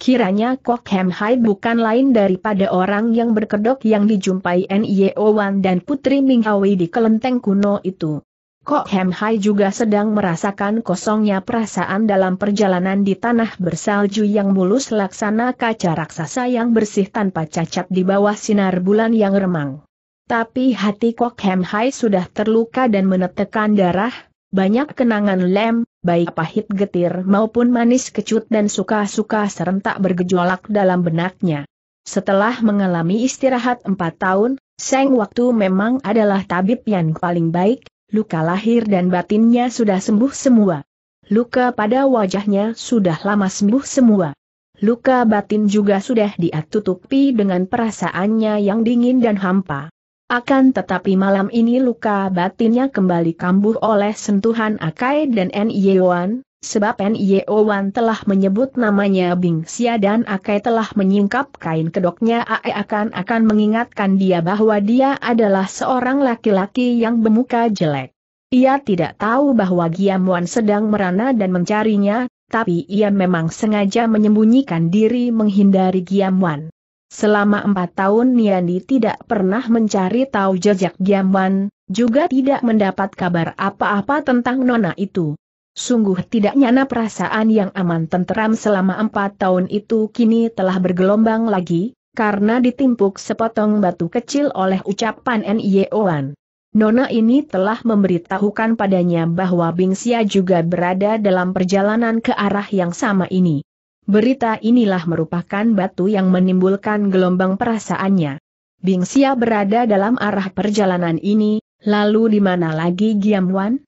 Kiranya Kok Hem Hai bukan lain daripada orang yang berkedok yang dijumpai Nio Wan dan Putri Ming Hawi di kelenteng kuno itu. Kok Hem Hai juga sedang merasakan kosongnya perasaan dalam perjalanan di tanah bersalju yang mulus laksana kaca raksasa yang bersih tanpa cacat di bawah sinar bulan yang remang. Tapi hati Kok Hem Hai sudah terluka dan menetekan darah, banyak kenangan lem, baik pahit getir maupun manis kecut dan suka-suka serentak bergejolak dalam benaknya. Setelah mengalami istirahat empat tahun, Seng Waktu memang adalah tabib yang paling baik, luka lahir dan batinnya sudah sembuh semua. Luka pada wajahnya sudah lama sembuh semua. Luka batin juga sudah diatutupi dengan perasaannya yang dingin dan hampa. Akan tetapi malam ini luka batinnya kembali kambuh oleh sentuhan Akai dan N. Sebab Nio Wan telah menyebut namanya Bing Xia dan Akai telah menyingkap kain kedoknya Ae akan-akan mengingatkan dia bahwa dia adalah seorang laki-laki yang bermuka jelek. Ia tidak tahu bahwa Wan sedang merana dan mencarinya, tapi ia memang sengaja menyembunyikan diri menghindari Wan. Selama empat tahun Niandi tidak pernah mencari tahu jejak Wan, juga tidak mendapat kabar apa-apa tentang Nona itu. Sungguh tidak nyana perasaan yang aman tenteram selama empat tahun itu kini telah bergelombang lagi, karena ditimpuk sepotong batu kecil oleh ucapan N.Y.O.an. E Nona ini telah memberitahukan padanya bahwa Bing Bingsia juga berada dalam perjalanan ke arah yang sama ini. Berita inilah merupakan batu yang menimbulkan gelombang perasaannya. Bing Bingsia berada dalam arah perjalanan ini, lalu di mana lagi Giamwan?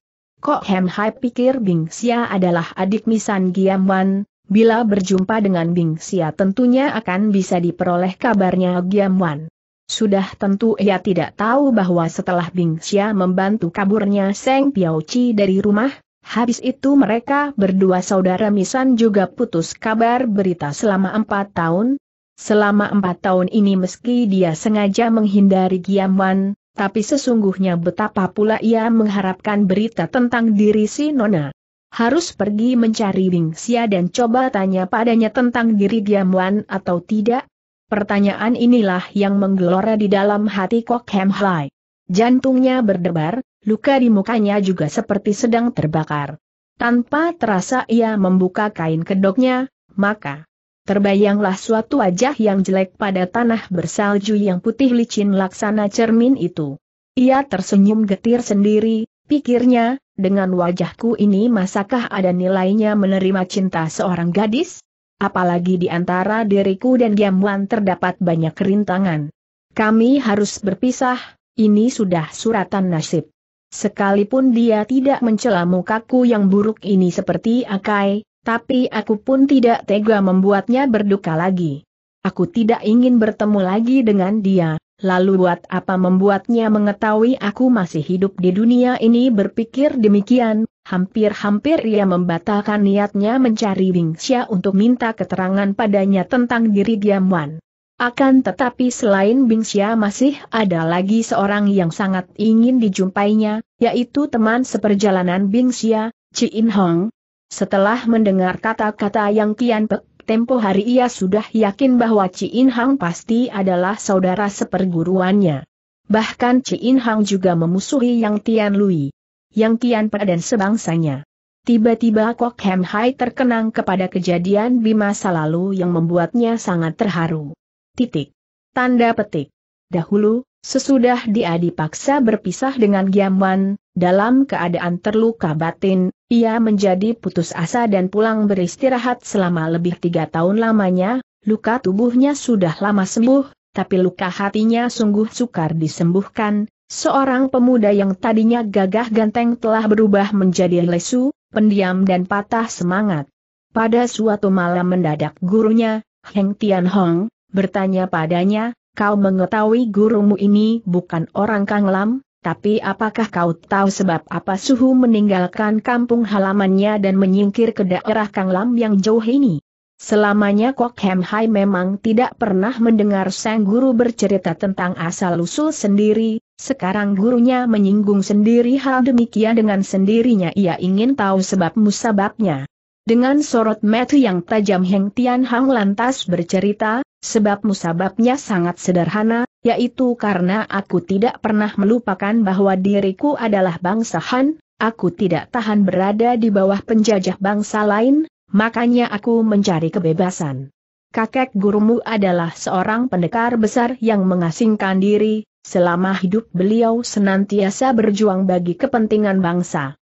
Kok Hem Hai pikir Bing Xia adalah adik Misan Wan. bila berjumpa dengan Bing Xia tentunya akan bisa diperoleh kabarnya Wan. Sudah tentu ia tidak tahu bahwa setelah Bing Xia membantu kaburnya Seng Chi dari rumah, habis itu mereka berdua saudara Misan juga putus kabar berita selama empat tahun. Selama empat tahun ini meski dia sengaja menghindari Wan tapi sesungguhnya betapa pula ia mengharapkan berita tentang diri si Nona. Harus pergi mencari Xia dan coba tanya padanya tentang diri Giamuan atau tidak? Pertanyaan inilah yang menggelora di dalam hati Kok Hem Hai. Jantungnya berdebar, luka di mukanya juga seperti sedang terbakar. Tanpa terasa ia membuka kain kedoknya, maka terbayanglah suatu wajah yang jelek pada tanah bersalju yang putih licin laksana cermin itu. Ia tersenyum getir sendiri, pikirnya, dengan wajahku ini masakah ada nilainya menerima cinta seorang gadis? Apalagi di antara diriku dan Giamwan terdapat banyak rintangan. Kami harus berpisah, ini sudah suratan nasib. Sekalipun dia tidak mencela mukaku yang buruk ini seperti Akai, tapi aku pun tidak tega membuatnya berduka lagi. Aku tidak ingin bertemu lagi dengan dia, lalu buat apa membuatnya mengetahui aku masih hidup di dunia ini berpikir demikian, hampir-hampir ia membatalkan niatnya mencari Xia untuk minta keterangan padanya tentang diri Diamwan. Akan tetapi selain Bing Xia masih ada lagi seorang yang sangat ingin dijumpainya, yaitu teman seperjalanan Bing Xia, Chi In Hong, setelah mendengar kata-kata yang Kian Pek, tempo hari ia sudah yakin bahwa Ciin Hang pasti adalah saudara seperguruannya. Bahkan Ciin Hang juga memusuhi Yang Tian Lui, Yang Tian Pe dan sebangsanya. Tiba-tiba Kok Hem Hai terkenang kepada kejadian di masa lalu yang membuatnya sangat terharu. Titik. Tanda petik. Dahulu, sesudah dia dipaksa berpisah dengan Wan, dalam keadaan terluka batin, ia menjadi putus asa dan pulang beristirahat selama lebih tiga tahun lamanya, luka tubuhnya sudah lama sembuh, tapi luka hatinya sungguh sukar disembuhkan, seorang pemuda yang tadinya gagah ganteng telah berubah menjadi lesu, pendiam dan patah semangat. Pada suatu malam mendadak gurunya, Heng Tian Hong, bertanya padanya, kau mengetahui gurumu ini bukan orang Kang Lam? Tapi apakah kau tahu sebab apa Suhu meninggalkan kampung halamannya dan menyingkir ke daerah Kang Lam yang jauh ini? Selamanya Kok Hem Hai memang tidak pernah mendengar sang guru bercerita tentang asal-usul sendiri, sekarang gurunya menyinggung sendiri hal demikian dengan sendirinya ia ingin tahu sebab musababnya. Dengan sorot mata yang tajam Heng Tian Hang lantas bercerita, sebab musababnya sangat sederhana, yaitu karena aku tidak pernah melupakan bahwa diriku adalah bangsa Han, aku tidak tahan berada di bawah penjajah bangsa lain, makanya aku mencari kebebasan. Kakek gurumu adalah seorang pendekar besar yang mengasingkan diri, selama hidup beliau senantiasa berjuang bagi kepentingan bangsa.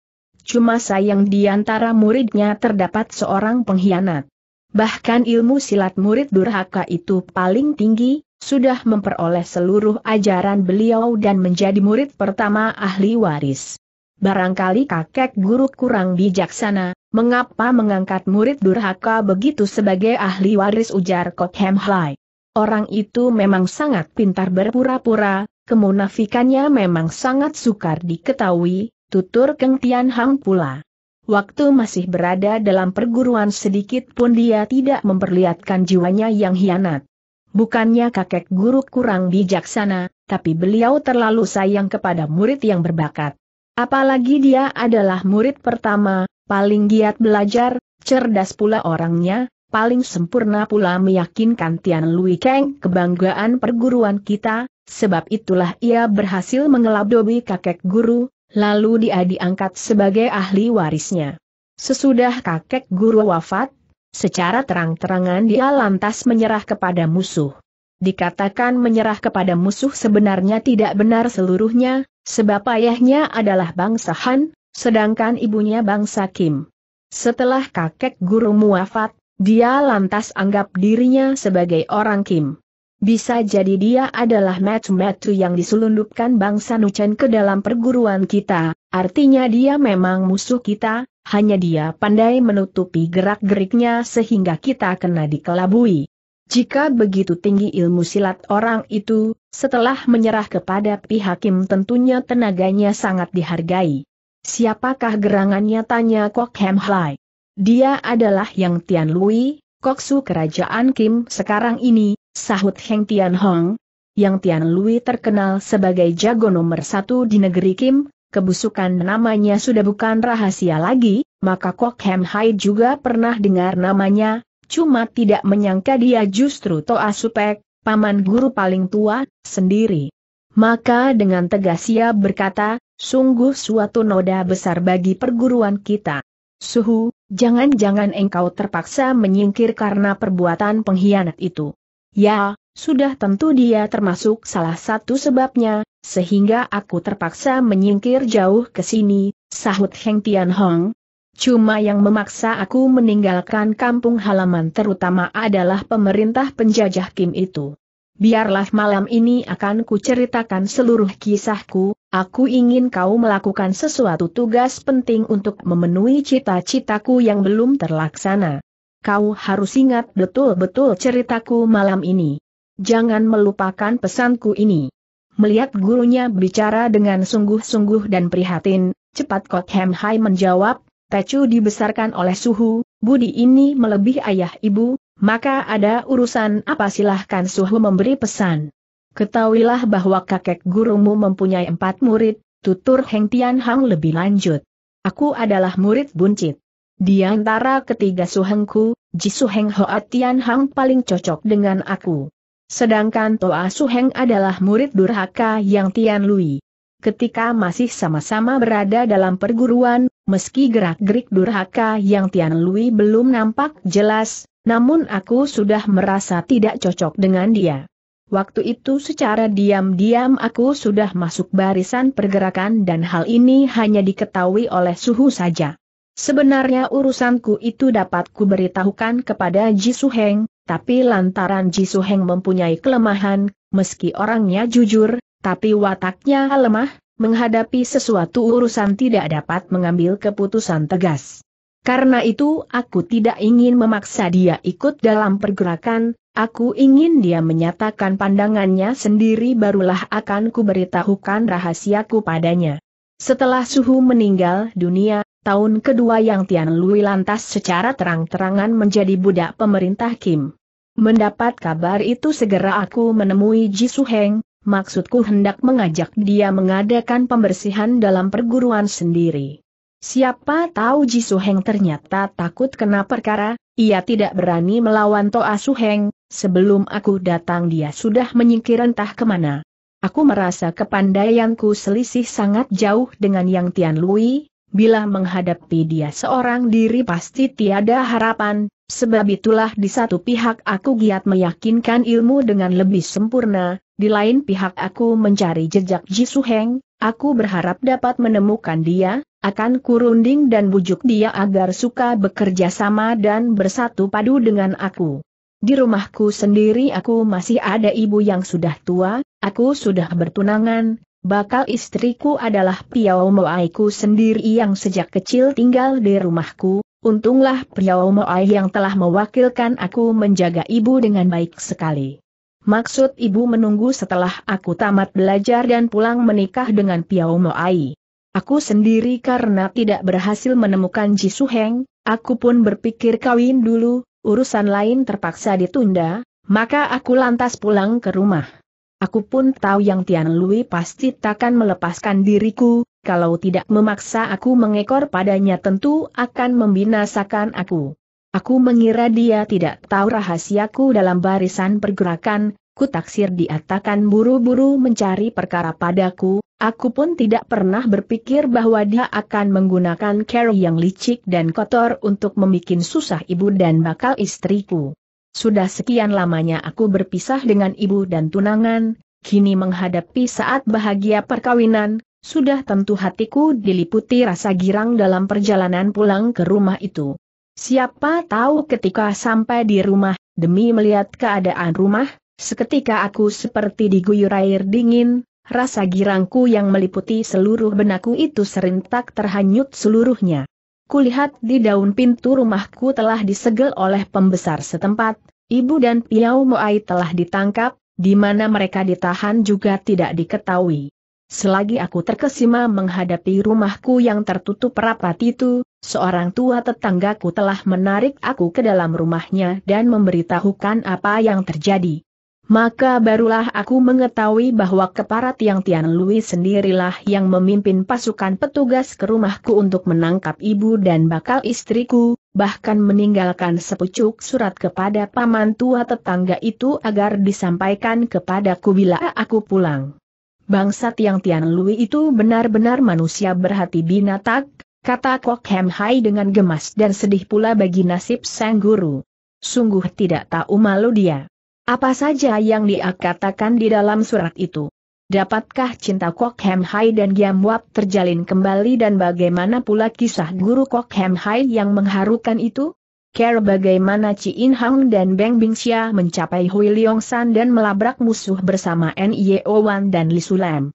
Cuma sayang di antara muridnya terdapat seorang pengkhianat. Bahkan ilmu silat murid durhaka itu paling tinggi, sudah memperoleh seluruh ajaran beliau dan menjadi murid pertama ahli waris. Barangkali kakek guru kurang bijaksana, mengapa mengangkat murid durhaka begitu sebagai ahli waris ujar Kok Hem Hai. Orang itu memang sangat pintar berpura-pura, kemunafikannya memang sangat sukar diketahui, tutur Keng Tian Hang pula. Waktu masih berada dalam perguruan sedikit pun dia tidak memperlihatkan jiwanya yang hianat. Bukannya kakek guru kurang bijaksana, tapi beliau terlalu sayang kepada murid yang berbakat. Apalagi dia adalah murid pertama, paling giat belajar, cerdas pula orangnya, paling sempurna pula meyakinkan Tian Lui Kang kebanggaan perguruan kita, sebab itulah ia berhasil mengelabdobi kakek guru, Lalu dia diangkat sebagai ahli warisnya. Sesudah kakek guru wafat, secara terang-terangan dia lantas menyerah kepada musuh. Dikatakan menyerah kepada musuh sebenarnya tidak benar seluruhnya, sebab ayahnya adalah bangsa Han, sedangkan ibunya bangsa Kim. Setelah kakek guru wafat, dia lantas anggap dirinya sebagai orang Kim. Bisa jadi dia adalah metu-metu yang diselundupkan bangsa Nuchen ke dalam perguruan kita, artinya dia memang musuh kita, hanya dia pandai menutupi gerak-geriknya sehingga kita kena dikelabui. Jika begitu tinggi ilmu silat orang itu, setelah menyerah kepada pihak Kim tentunya tenaganya sangat dihargai. Siapakah gerangannya tanya Kok Hem Hai? Dia adalah yang Tian Lui, Koksu kerajaan Kim sekarang ini, sahut Heng Tian Hong, yang Tian Lui terkenal sebagai jago nomor satu di negeri Kim, kebusukan namanya sudah bukan rahasia lagi, maka Kok Hem Hai juga pernah dengar namanya, cuma tidak menyangka dia justru Toa Supek, paman guru paling tua, sendiri. Maka dengan tegas ia berkata, sungguh suatu noda besar bagi perguruan kita. Suhu, jangan-jangan engkau terpaksa menyingkir karena perbuatan pengkhianat itu. Ya, sudah tentu dia termasuk salah satu sebabnya, sehingga aku terpaksa menyingkir jauh ke sini, sahut Heng Tian Hong. Cuma yang memaksa aku meninggalkan kampung halaman terutama adalah pemerintah penjajah Kim itu. Biarlah malam ini akan kuceritakan seluruh kisahku, aku ingin kau melakukan sesuatu tugas penting untuk memenuhi cita-citaku yang belum terlaksana kau harus ingat betul-betul ceritaku malam ini. Jangan melupakan pesanku ini. Melihat gurunya bicara dengan sungguh-sungguh dan prihatin, cepat Kok Hem Hai menjawab, Tecu dibesarkan oleh suhu, budi ini melebih ayah ibu, maka ada urusan apa silahkan suhu memberi pesan. Ketahuilah bahwa kakek gurumu mempunyai empat murid, tutur Heng Tian Hang lebih lanjut. Aku adalah murid buncit. Di antara ketiga suhengku, Ji Heng Hoa Tian Hang paling cocok dengan aku. Sedangkan Toa Suheng adalah murid durhaka yang Tian Lui. Ketika masih sama-sama berada dalam perguruan, meski gerak-gerik durhaka yang Tian Lui belum nampak jelas, namun aku sudah merasa tidak cocok dengan dia. Waktu itu secara diam-diam aku sudah masuk barisan pergerakan dan hal ini hanya diketahui oleh suhu saja. Sebenarnya urusanku itu dapat kuberitahukan kepada Jisu Heng, tapi lantaran Jisu Heng mempunyai kelemahan, meski orangnya jujur, tapi wataknya lemah, menghadapi sesuatu urusan tidak dapat mengambil keputusan tegas. Karena itu aku tidak ingin memaksa dia ikut dalam pergerakan, aku ingin dia menyatakan pandangannya sendiri barulah akan kuberitahukan rahasiaku padanya. Setelah Suhu meninggal dunia, Tahun kedua yang Tian Lui lantas secara terang-terangan menjadi budak pemerintah Kim. Mendapat kabar itu segera aku menemui Ji Su Heng, maksudku hendak mengajak dia mengadakan pembersihan dalam perguruan sendiri. Siapa tahu Ji Su Heng ternyata takut kena perkara, ia tidak berani melawan Toa Su Heng, sebelum aku datang dia sudah menyingkir entah kemana. Aku merasa kepandaianku selisih sangat jauh dengan Yang Tian Lui, bila menghadapi dia seorang diri pasti tiada harapan, sebab itulah di satu pihak aku giat meyakinkan ilmu dengan lebih sempurna, di lain pihak aku mencari jejak Jisu Heng, aku berharap dapat menemukan dia, akan kurunding dan bujuk dia agar suka bekerja sama dan bersatu padu dengan aku. Di rumahku sendiri aku masih ada ibu yang sudah tua, aku sudah bertunangan, bakal istriku adalah Piao Moaiku sendiri yang sejak kecil tinggal di rumahku, untunglah Piao Moai yang telah mewakilkan aku menjaga ibu dengan baik sekali. Maksud ibu menunggu setelah aku tamat belajar dan pulang menikah dengan Piao Moai. Aku sendiri karena tidak berhasil menemukan Su Heng, aku pun berpikir kawin dulu, urusan lain terpaksa ditunda, maka aku lantas pulang ke rumah. Aku pun tahu yang Tian Lui pasti takkan melepaskan diriku, kalau tidak memaksa aku mengekor padanya tentu akan membinasakan aku. Aku mengira dia tidak tahu rahasiaku dalam barisan pergerakan, ku taksir diatakan buru-buru mencari perkara padaku, aku pun tidak pernah berpikir bahwa dia akan menggunakan cara yang licik dan kotor untuk membuat susah ibu dan bakal istriku. Sudah sekian lamanya aku berpisah dengan ibu dan tunangan, kini menghadapi saat bahagia perkawinan, sudah tentu hatiku diliputi rasa girang dalam perjalanan pulang ke rumah itu. Siapa tahu ketika sampai di rumah, demi melihat keadaan rumah, seketika aku seperti diguyur air dingin, rasa girangku yang meliputi seluruh benakku itu serentak terhanyut seluruhnya kulihat di daun pintu rumahku telah disegel oleh pembesar setempat, ibu dan Piau Moai telah ditangkap, di mana mereka ditahan juga tidak diketahui. Selagi aku terkesima menghadapi rumahku yang tertutup rapat itu, seorang tua tetanggaku telah menarik aku ke dalam rumahnya dan memberitahukan apa yang terjadi. Maka barulah aku mengetahui bahwa keparat yang Tian Lui sendirilah yang memimpin pasukan petugas ke rumahku untuk menangkap ibu dan bakal istriku, bahkan meninggalkan sepucuk surat kepada paman tua tetangga itu agar disampaikan kepadaku bila aku pulang. Bangsa Tiang Tian Lui itu benar-benar manusia berhati binatang, kata Kok Hem Hai dengan gemas dan sedih pula bagi nasib sang guru. Sungguh tidak tahu malu dia. Apa saja yang dia katakan di dalam surat itu? Dapatkah cinta Kok Hem Hai dan Giam Wap terjalin kembali dan bagaimana pula kisah guru Kok Hem Hai yang mengharukan itu? Care bagaimana Chi In Hang dan Beng Bing Xia mencapai Hui Leong San dan melabrak musuh bersama Nio e Wan dan Li Sulam.